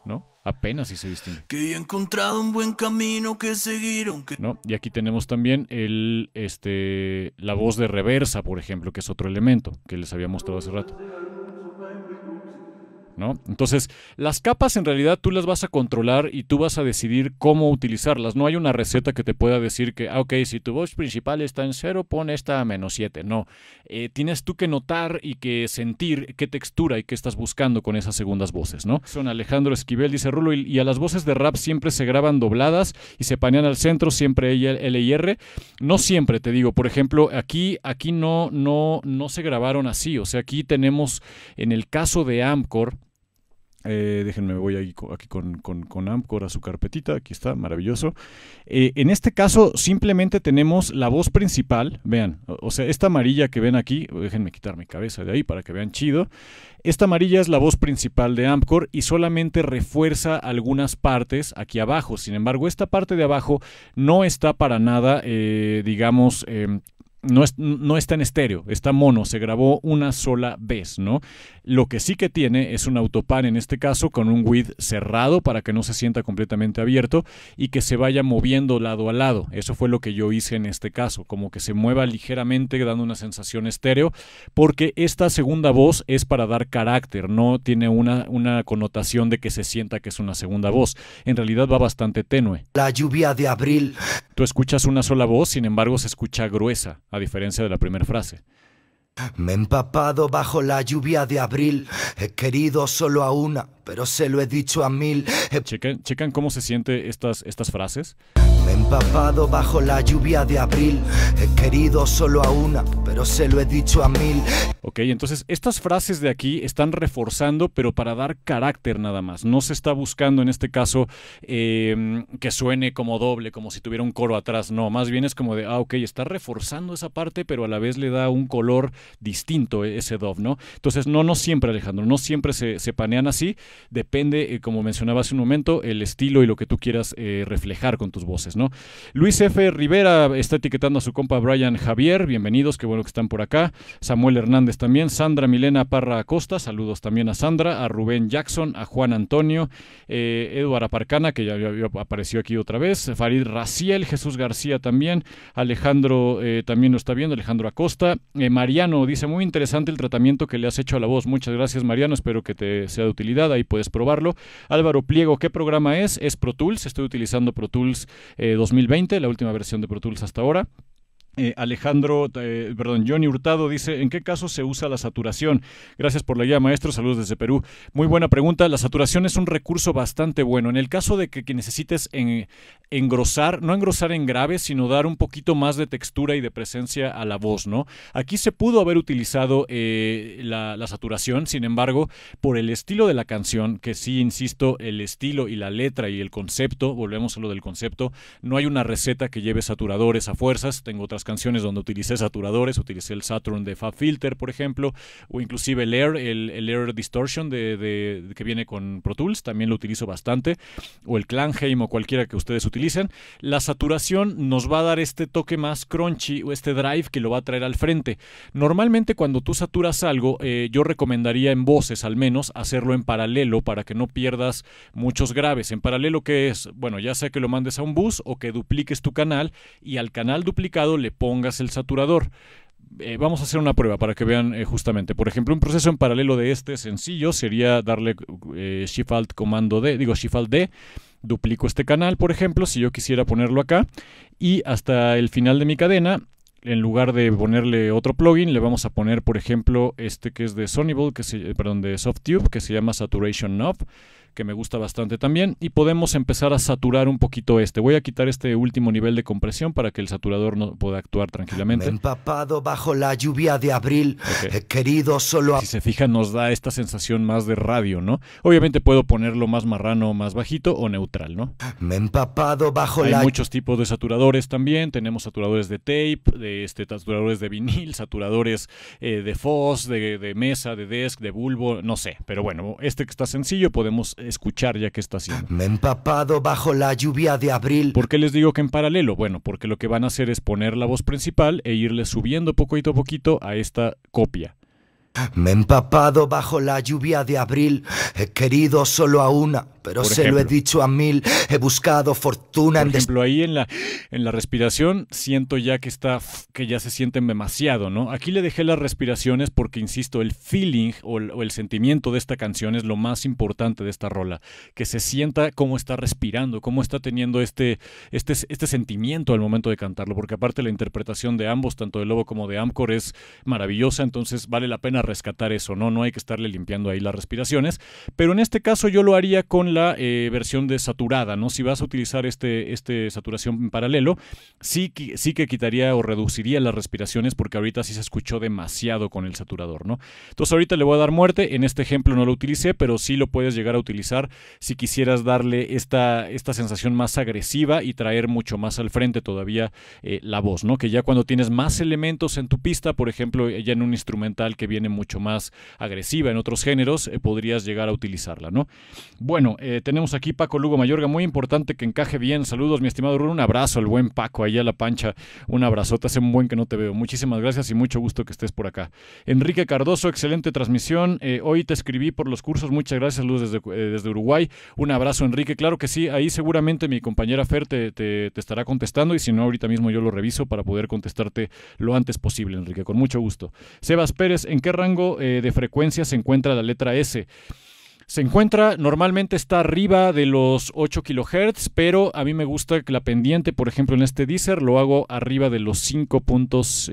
¿No? Apenas si se distingue. ¿No? Y aquí tenemos también el, este, la voz de reversa, por ejemplo, que es otro elemento que les había mostrado hace rato. Entonces, las capas en realidad tú las vas a controlar y tú vas a decidir cómo utilizarlas. No hay una receta que te pueda decir que, ah, ok, si tu voz principal está en cero, pon esta a menos siete No, eh, tienes tú que notar y que sentir qué textura y qué estás buscando con esas segundas voces, ¿no? Son Alejandro Esquivel, dice Rulo, y, a las voces de rap siempre se graban dobladas y se panean al centro, siempre L y R. No siempre, te digo, por ejemplo, aquí, aquí no, no, no se grabaron así, o sea, aquí tenemos, en el caso de Amcor, eh, déjenme, voy aquí, con, con, Amcor a su carpetita. Aquí está, maravilloso. Eh, en este caso, simplemente tenemos la voz principal. Vean, o, sea, esta amarilla que ven aquí, déjenme quitar mi cabeza de ahí para que vean chido. Esta amarilla es la voz principal de Amcor y solamente refuerza algunas partes aquí abajo. Sin embargo, esta parte de abajo no está para nada, eh, digamos em, no, es, no, está en estéreo, está mono, se grabó una sola vez, ¿no? Lo que sí que tiene es un autopan en este caso con un width cerrado para que no se sienta completamente abierto y que se vaya moviendo lado a lado. Eso fue lo que yo hice en este caso, como que se mueva ligeramente dando una sensación estéreo, porque esta segunda voz es para dar carácter, no tiene una, una connotación de que se sienta que es una segunda voz. En realidad va bastante tenue. La lluvia de abril. Tú escuchas una sola voz, sin embargo se escucha gruesa a diferencia de la primera frase. Me he empapado bajo la lluvia de abril, he querido solo a una, pero se lo he dicho a mil. Eh, Checan, cómo se siente estas, estas frases. Me he empapado bajo la lluvia de abril. He querido solo a una, pero se lo he dicho a mil. Ok, entonces estas frases de aquí están reforzando, pero para dar carácter nada más. No se está buscando en este caso em, que suene como doble, como si tuviera un coro atrás. No, más bien es como de, ah, ok, está reforzando esa parte, pero a la vez le da un color distinto eh, ese dove, ¿no? Entonces, no, no siempre, Alejandro, no siempre se, se panean así depende, eh, como mencionaba hace un momento, el estilo y lo que tú quieras eh, reflejar con tus voces, ¿no? Luis F. Rivera está etiquetando a su compa Brian Javier, bienvenidos, qué bueno que están por acá. Samuel Hernández también, Sandra Milena Parra Acosta, saludos también a Sandra, a Rubén Jackson, a Juan Antonio, eh, Eduardo Aparcana, que ya, había apareció aquí otra vez, Farid Raciel, Jesús García también, Alejandro eh, también lo está viendo, Alejandro Acosta, Mariano dice, muy interesante el tratamiento que le has hecho a la voz, muchas gracias Mariano, espero que te sea de utilidad, ahí puedes probarlo. Álvaro Pliego, ¿qué programa es? Es Pro Tools, estoy utilizando Pro Tools 2020, eh, la última versión de Pro Tools hasta ahora. Eh, Alejandro, eh, perdón, Johnny Hurtado dice, ¿en qué caso se usa la saturación? Gracias por la guía, maestro. Saludos desde Perú. Muy buena pregunta. La saturación es un recurso bastante bueno. En el caso de que, necesites engrosar, no engrosar en grave, sino dar un poquito más de textura y de presencia a la voz, ¿no? Aquí se pudo haber utilizado eh, la, saturación, sin embargo, por el estilo de la canción, que sí, insisto, el estilo y la letra y el concepto, volvemos a lo del concepto, no hay una receta que lleve saturadores a fuerzas. Tengo otras canciones donde utilicé saturadores, utilicé el Saturn de Fab Filter, por ejemplo, o inclusive el Air, el, Air Distortion que viene con Pro Tools, también lo utilizo bastante, o el Klangheim o cualquiera que ustedes utilicen. La saturación nos va a dar este toque más crunchy o este drive que lo va a traer al frente. Normalmente cuando tú saturas algo, eh, yo recomendaría en voces al menos hacerlo en paralelo para que no pierdas muchos graves. En paralelo, ¿qué es? Bueno, ya sea que lo mandes a un bus o que dupliques tu canal y al canal duplicado le pongas el saturador. Eh, vamos a hacer una prueba para que vean eh, justamente. Por ejemplo, un proceso en paralelo de este sencillo sería darle eh, Shift Alt Comando D, digo Shift D, duplico este canal, por ejemplo, si yo quisiera ponerlo acá, y hasta el final de mi cadena, en lugar de ponerle otro plugin, le vamos a poner, por ejemplo, este que es de Sonible, que se, perdón, que se llama Saturation Knob que me gusta bastante también. Y podemos empezar a saturar un poquito este. Voy a quitar este último nivel de compresión para que el saturador no pueda actuar tranquilamente. Me empapado bajo la lluvia de abril, querido solo... Si se fijan, nos da esta sensación más de radio, ¿no? Obviamente puedo ponerlo más marrano, más bajito o neutral, ¿no? Me empapado bajo Hay muchos tipos de saturadores también. Tenemos saturadores de tape, de este, saturadores de vinil, saturadores eh, de foz, de mesa, de desk, de bulbo, no sé. Pero bueno, este que está sencillo podemos escuchar ya que está haciendo. Me he empapado bajo la lluvia de abril. ¿Por qué les digo que en paralelo? Bueno, porque lo que van a hacer es poner la voz principal e irle subiendo poquito a poquito a esta copia. Me he empapado bajo la lluvia de abril. He querido solo a una, pero se lo he dicho a mil. He buscado fortuna. Por en ejemplo, ahí en la, en la respiración siento ya que está, que ya se sienten demasiado, ¿no? Aquí le dejé las respiraciones porque, insisto, el feeling o el, sentimiento de esta canción es lo más importante de esta rola. Que se sienta cómo está respirando, cómo está teniendo este, este, este sentimiento al momento de cantarlo. Porque aparte la interpretación de ambos, tanto de Lobo como de Amcor, es maravillosa. Entonces vale la pena rescatar eso, ¿no? No hay que estarle limpiando ahí las respiraciones. Pero en este caso yo lo haría con la eh, versión desaturada, ¿no? Si vas a utilizar este, este saturación en paralelo, sí, sí que quitaría o reduciría las respiraciones porque ahorita sí se escuchó demasiado con el saturador, ¿no? Entonces ahorita le voy a dar muerte, en este ejemplo no lo utilicé, pero sí lo puedes llegar a utilizar si quisieras darle esta, esta sensación más agresiva y traer mucho más al frente todavía eh, la voz, ¿no? Que ya cuando tienes más elementos en tu pista, por ejemplo, eh, ya en un instrumental que viene mucho más agresiva en otros géneros, eh, podrías llegar a utilizarla, ¿no? Bueno, eh, tenemos aquí Paco Lugo Mayorga, muy importante que encaje bien. Saludos, mi estimado Bruno, un abrazo al buen Paco ahí a la pancha, un abrazote, hace un buen que no te veo. Muchísimas gracias y mucho gusto que estés por acá. Enrique Cardoso, excelente transmisión. Eh, hoy te escribí por los cursos, muchas gracias, Luz, desde, desde Uruguay. Un abrazo, Enrique. Claro que sí, ahí seguramente mi compañera Fer te, te estará contestando y si no, ahorita mismo yo lo reviso para poder contestarte lo antes posible, Enrique, con mucho gusto. Sebas Pérez, ¿en qué rango eh, de frecuencia se encuentra la letra S. Se encuentra, normalmente está arriba de los 8 kHz, pero a mí me gusta que la pendiente, por ejemplo, en este Deezer lo hago arriba de los 5.5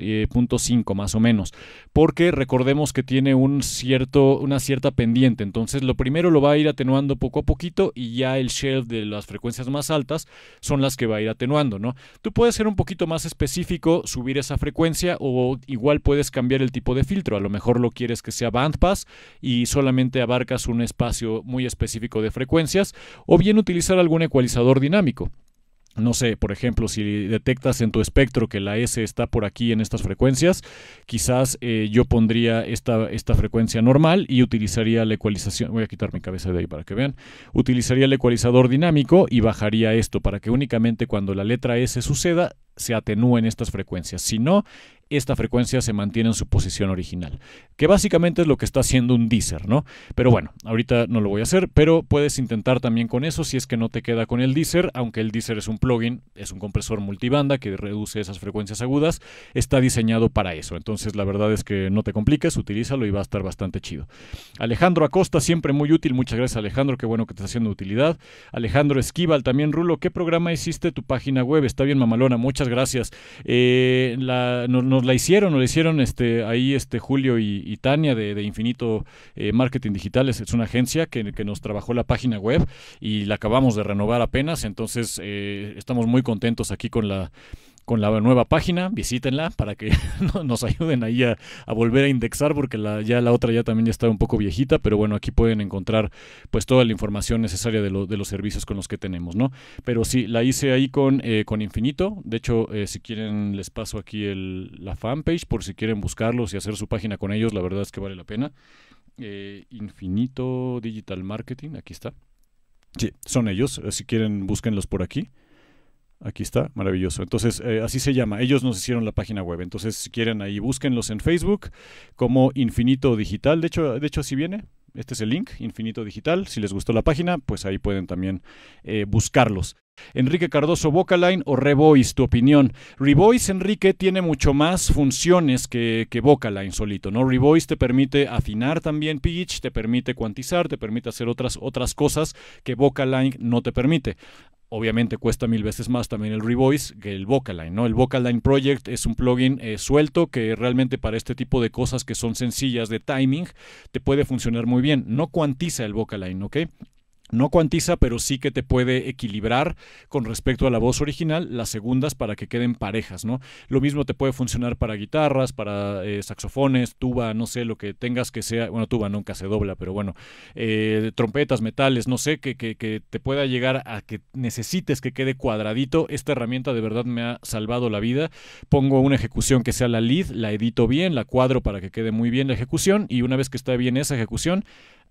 eh, más o menos, porque recordemos que tiene un cierto, una cierta pendiente, entonces lo primero lo va a ir atenuando poco a poquito y ya el shelf de las frecuencias más altas son las que va a ir atenuando, ¿no? Tú puedes ser un poquito más específico, subir esa frecuencia o igual puedes cambiar el tipo de filtro, a lo mejor lo quieres que sea bandpass y solamente abarcas un espacio espacio muy específico de frecuencias, o bien utilizar algún ecualizador dinámico. No sé, por ejemplo, si detectas en tu espectro que la S está por aquí en estas frecuencias, quizás eh, yo pondría esta, esta, frecuencia normal y utilizaría la ecualización. Voy a quitar mi cabeza de ahí para que vean. Utilizaría el ecualizador dinámico y bajaría esto para que únicamente cuando la letra S suceda se atenúen estas frecuencias. Si no, esta frecuencia se mantiene en su posición original, que básicamente es lo que está haciendo un deezer, ¿no? Pero bueno, ahorita no lo voy a hacer, pero puedes intentar también con eso si es que no te queda con el deezer, aunque el deezer es un plugin, es un compresor multibanda que reduce esas frecuencias agudas, está diseñado para eso. Entonces, la verdad es que no te compliques, utilízalo y va a estar bastante chido. Alejandro Acosta, siempre muy útil, muchas gracias Alejandro, qué bueno que te está haciendo utilidad. Alejandro Esquival, también Rulo, ¿qué programa hiciste tu página web? Está bien mamalona, muchas gracias. Eh, nos la hicieron, nos la hicieron este, ahí este Julio y, Tania de, Infinito eh, Marketing Digitales, es, una agencia que, que, nos trabajó la página web y la acabamos de renovar apenas, entonces eh, estamos muy contentos aquí con la con la nueva página, visítenla para que nos ayuden ahí a, volver a indexar porque la, ya la otra ya también está un poco viejita, pero bueno, aquí pueden encontrar pues toda la información necesaria de, los servicios con los que tenemos, ¿no? Pero sí, la hice ahí con, eh, con Infinito, de hecho, eh, si quieren les paso aquí la fanpage por si quieren buscarlos y hacer su página con ellos, la verdad es que vale la pena. Eh, Infinito Digital Marketing, aquí está. Sí, son ellos, si quieren búsquenlos por aquí. Aquí está, maravilloso. Entonces, eh, así se llama. Ellos nos hicieron la página web. Entonces, si quieren ahí, búsquenlos en Facebook como Infinito Digital. De hecho, de hecho así viene. Este es el link, Infinito Digital. Si les gustó la página, pues ahí pueden también eh, buscarlos. Enrique Cardoso, Vocaline o Revoice, tu opinión. Revoice, Enrique, tiene mucho más funciones que, que Vocaline solito, ¿no? Revoice te permite afinar también pitch, te permite cuantizar, te permite hacer otras, otras cosas que Vocaline no te permite. Obviamente cuesta mil veces más también el Revoice que el Vocaline, ¿no? El Vocaline Project es un plugin eh, suelto que realmente para este tipo de cosas que son sencillas de timing te puede funcionar muy bien. No cuantiza el Vocaline, ¿ok? no cuantiza, pero sí que te puede equilibrar con respecto a la voz original las segundas para que queden parejas, ¿no? Lo mismo te puede funcionar para guitarras, para eh, saxofones, tuba, no sé, lo que tengas que sea, bueno, tuba nunca se dobla, pero bueno, eh, trompetas, metales, no sé, que, que, que te pueda llegar a que necesites que quede cuadradito. Esta herramienta de verdad me ha salvado la vida. Pongo una ejecución que sea la lead, la edito bien, la cuadro para que quede muy bien la ejecución y una vez que está bien esa ejecución,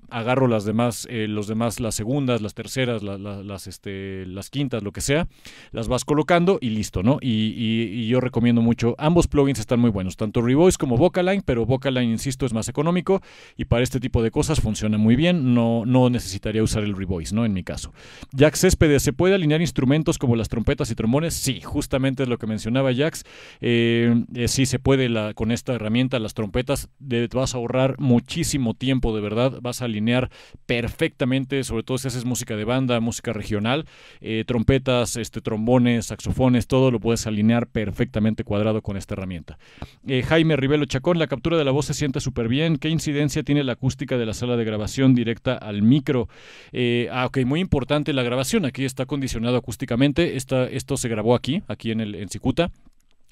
agarro las demás, eh, los demás, las segundas, las terceras, las, este, las quintas, lo que sea, las vas colocando y listo, ¿no? Y, yo recomiendo mucho, ambos plugins están muy buenos, tanto Revoice como Vocaline, pero Vocaline, insisto, es más económico y para este tipo de cosas funciona muy bien, no, no necesitaría usar el Revoice, ¿no? En mi caso. Jax Céspedes, ¿se puede alinear instrumentos como las trompetas y trombones? Sí, justamente es lo que mencionaba Jax, eh, eh, sí se puede la, con esta herramienta, las trompetas, de, vas a ahorrar muchísimo tiempo, de verdad, vas a alinear perfectamente, sobre todo si haces música de banda, música regional, eh, trompetas, este, trombones, saxofones, todo lo puedes alinear perfectamente cuadrado con esta herramienta. Eh, Jaime Rivelo Chacón, la captura de la voz se siente súper bien. ¿Qué incidencia tiene la acústica de la sala de grabación directa al micro? Eh, ah, ok, muy importante la grabación. Aquí está condicionado acústicamente. esto se grabó aquí, aquí en, el, en Cicuta.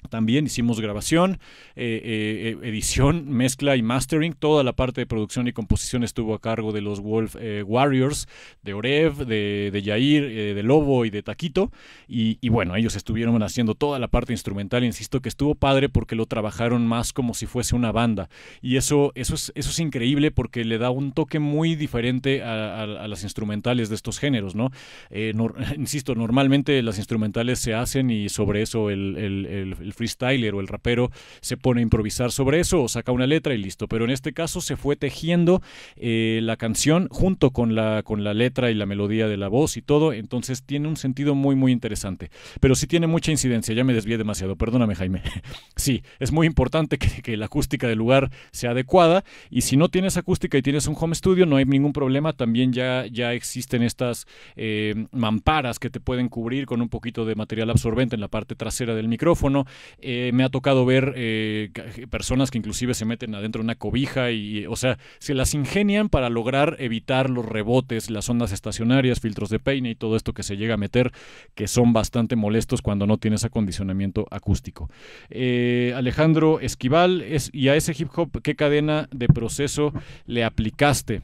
También hicimos grabación, eh, eh, eh, edición, mezcla y mastering. Toda la parte de producción y composición estuvo a cargo de los Wolf Warriors, de Orev, de, de Yair, de Lobo y de Taquito. Y, bueno, ellos estuvieron haciendo toda la parte instrumental. Insisto que estuvo padre porque lo trabajaron más como si fuese una banda. Y eso, eso, es, eso es increíble porque le da un toque muy diferente a, las instrumentales de estos géneros, ¿no? insisto, normalmente las instrumentales se hacen y sobre eso el freestyler o el rapero se pone a improvisar sobre eso o saca una letra y listo. Pero en este caso se fue tejiendo eh, la canción junto con la, con la letra y la melodía de la voz y todo. Entonces tiene un sentido muy, muy interesante. Pero sí tiene mucha incidencia. Ya me desvié demasiado. Perdóname, Jaime. sí, es muy importante que, la acústica del lugar sea adecuada. Y si no tienes acústica y tienes un home studio, no hay ningún problema. También ya, ya existen estas eh, mamparas que te pueden cubrir con un poquito de material absorbente en la parte trasera del micrófono. Eh, me ha tocado ver eh, personas que inclusive se meten adentro de una cobija y, o sea, se las ingenian para lograr evitar los rebotes, las ondas estacionarias, filtros de peine y todo esto que se llega a meter, que son bastante molestos cuando no tienes acondicionamiento acústico. Eh, Alejandro Esquival, es, y a ese hip hop, ¿qué cadena de proceso le aplicaste?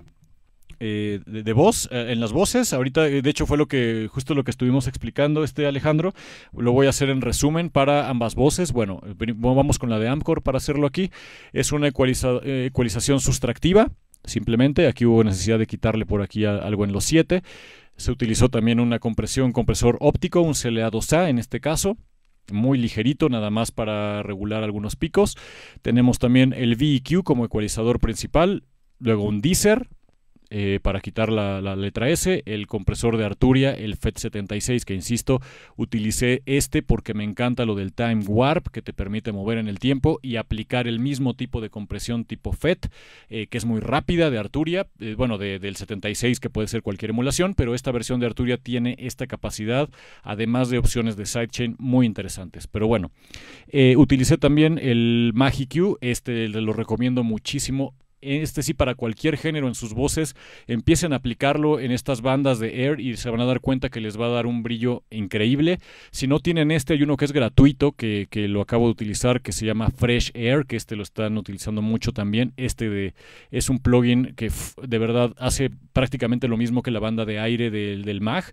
Eh, de, voz, eh, en las voces. Ahorita, eh, de hecho, fue lo que justo lo que estuvimos explicando este Alejandro. Lo voy a hacer en resumen para ambas voces. Bueno, vamos con la de Amcor para hacerlo aquí. Es una ecualización sustractiva. Simplemente, aquí hubo necesidad de quitarle por aquí algo en los 7. Se utilizó también una compresión, compresor óptico, un CLA2A en este caso muy ligerito, nada más para regular algunos picos. Tenemos también el VEQ como ecualizador principal, luego un deezer eh, para quitar la, letra S, el compresor de Arturia, el FET76, e que insisto, utilicé este porque me encanta lo del Time Warp, que te permite mover en el tiempo y aplicar el mismo tipo de compresión tipo FET, eh, que es muy rápida de Arturia, eh, bueno, del 76 que puede ser cualquier emulación, pero esta versión de Arturia tiene esta capacidad, además de opciones de sidechain muy interesantes. Pero bueno, utilicé también el MagiQ, este lo recomiendo muchísimo este sí para cualquier género en sus voces, empiecen a aplicarlo en estas bandas de Air y se van a dar cuenta que les va a dar un brillo increíble. Si no tienen este, hay uno que es gratuito, que, lo acabo de utilizar, que se llama Fresh Air, que este lo están utilizando mucho también. Este de, es un plugin que de verdad hace prácticamente lo mismo que la banda de aire del, del Mag,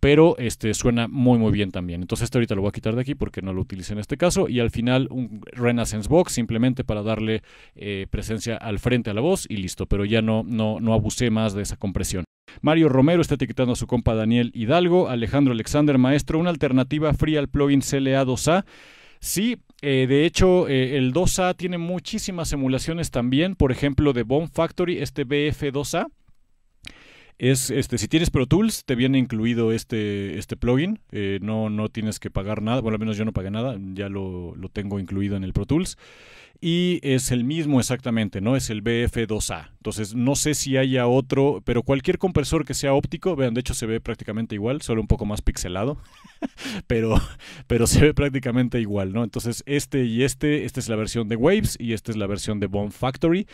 pero este suena muy muy bien también. Entonces este ahorita lo voy a quitar de aquí porque no lo utilicé en este caso. Y al final un Renaissance Box simplemente para darle eh, presencia al frente la voz y listo, pero ya no, no, no abusé más de esa compresión. Mario Romero está etiquetando a su compa Daniel Hidalgo, Alejandro Alexander Maestro, una alternativa free al plugin CLA2A. Sí, eh, de hecho, eh, el 2A tiene muchísimas emulaciones también, por ejemplo, de Bone Factory, este BF2A. Es, este, si tienes Pro Tools, te viene incluido este, este plugin. Eh, no, no tienes que pagar nada. Bueno, al menos yo no pagué nada. Ya lo, lo tengo incluido en el Pro Tools y es el mismo exactamente, ¿no? Es el BF2A. Entonces, no sé si haya otro, pero cualquier compresor que sea óptico, vean, de hecho se ve prácticamente igual, solo un poco más pixelado, pero, pero se ve prácticamente igual, ¿no? Entonces, este y este, esta es la versión de Waves y esta es la versión de Bomb Factory.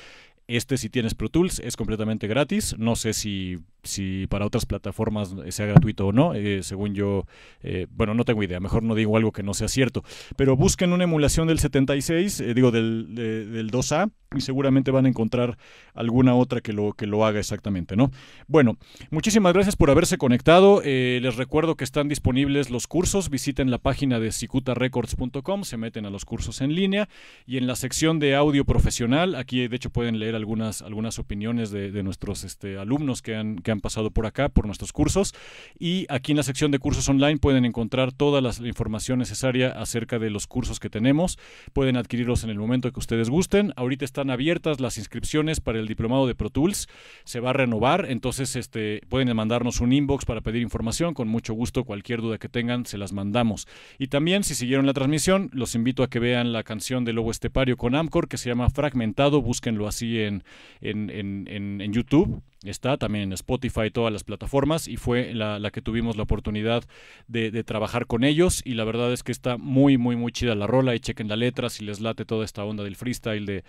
Este si tienes Pro Tools es completamente gratis. No sé si si para otras plataformas eh, sea gratuito o no, eh, según yo, eh, bueno, no tengo idea, mejor no digo algo que no sea cierto, pero busquen una emulación del 76, digo, del, 2A, y seguramente van a encontrar alguna otra que lo, que lo haga exactamente, ¿no? Bueno, muchísimas gracias por haberse conectado, les recuerdo que están disponibles los cursos, visiten la página de cicutarecords.com, se meten a los cursos en línea, y en la sección de audio profesional, aquí de hecho pueden leer algunas, algunas opiniones de, nuestros este, alumnos que han... Que han pasado por acá, por nuestros cursos. Y aquí en la sección de cursos online pueden encontrar toda la información necesaria acerca de los cursos que tenemos. Pueden adquirirlos en el momento que ustedes gusten. Ahorita están abiertas las inscripciones para el diplomado de Pro Tools. Se va a renovar, entonces este, pueden mandarnos un inbox para pedir información. Con mucho gusto, cualquier duda que tengan, se las mandamos. Y también, si siguieron la transmisión, los invito a que vean la canción de Lobo Estepario con Amcor que se llama Fragmentado. Búsquenlo así en, en, en, en YouTube. Está también en Spotify, y todas las plataformas, y fue la, que tuvimos la oportunidad de, trabajar con ellos. Y la verdad es que está muy, muy, muy chida la rola. Y chequen la letra si les late toda esta onda del freestyle, de,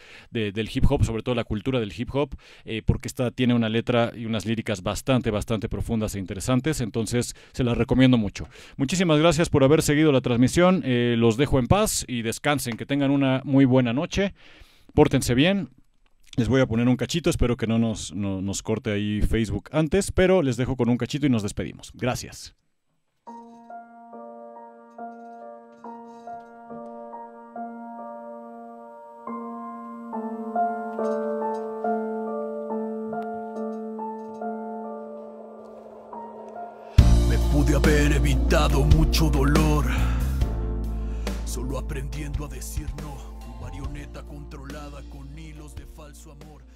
del hip hop, sobre todo la cultura del hip hop, eh, porque esta tiene una letra y unas líricas bastante, bastante profundas e interesantes. Entonces, se las recomiendo mucho. Muchísimas gracias por haber seguido la transmisión. Eh, los dejo en paz y descansen. Que tengan una muy buena noche. Pórtense bien les voy a poner un cachito, espero que no nos, no, nos corte ahí Facebook antes, pero les dejo con un cachito y nos despedimos. Gracias. Me pude haber evitado mucho dolor, solo aprendiendo a decir no, marioneta controlada con al suo amor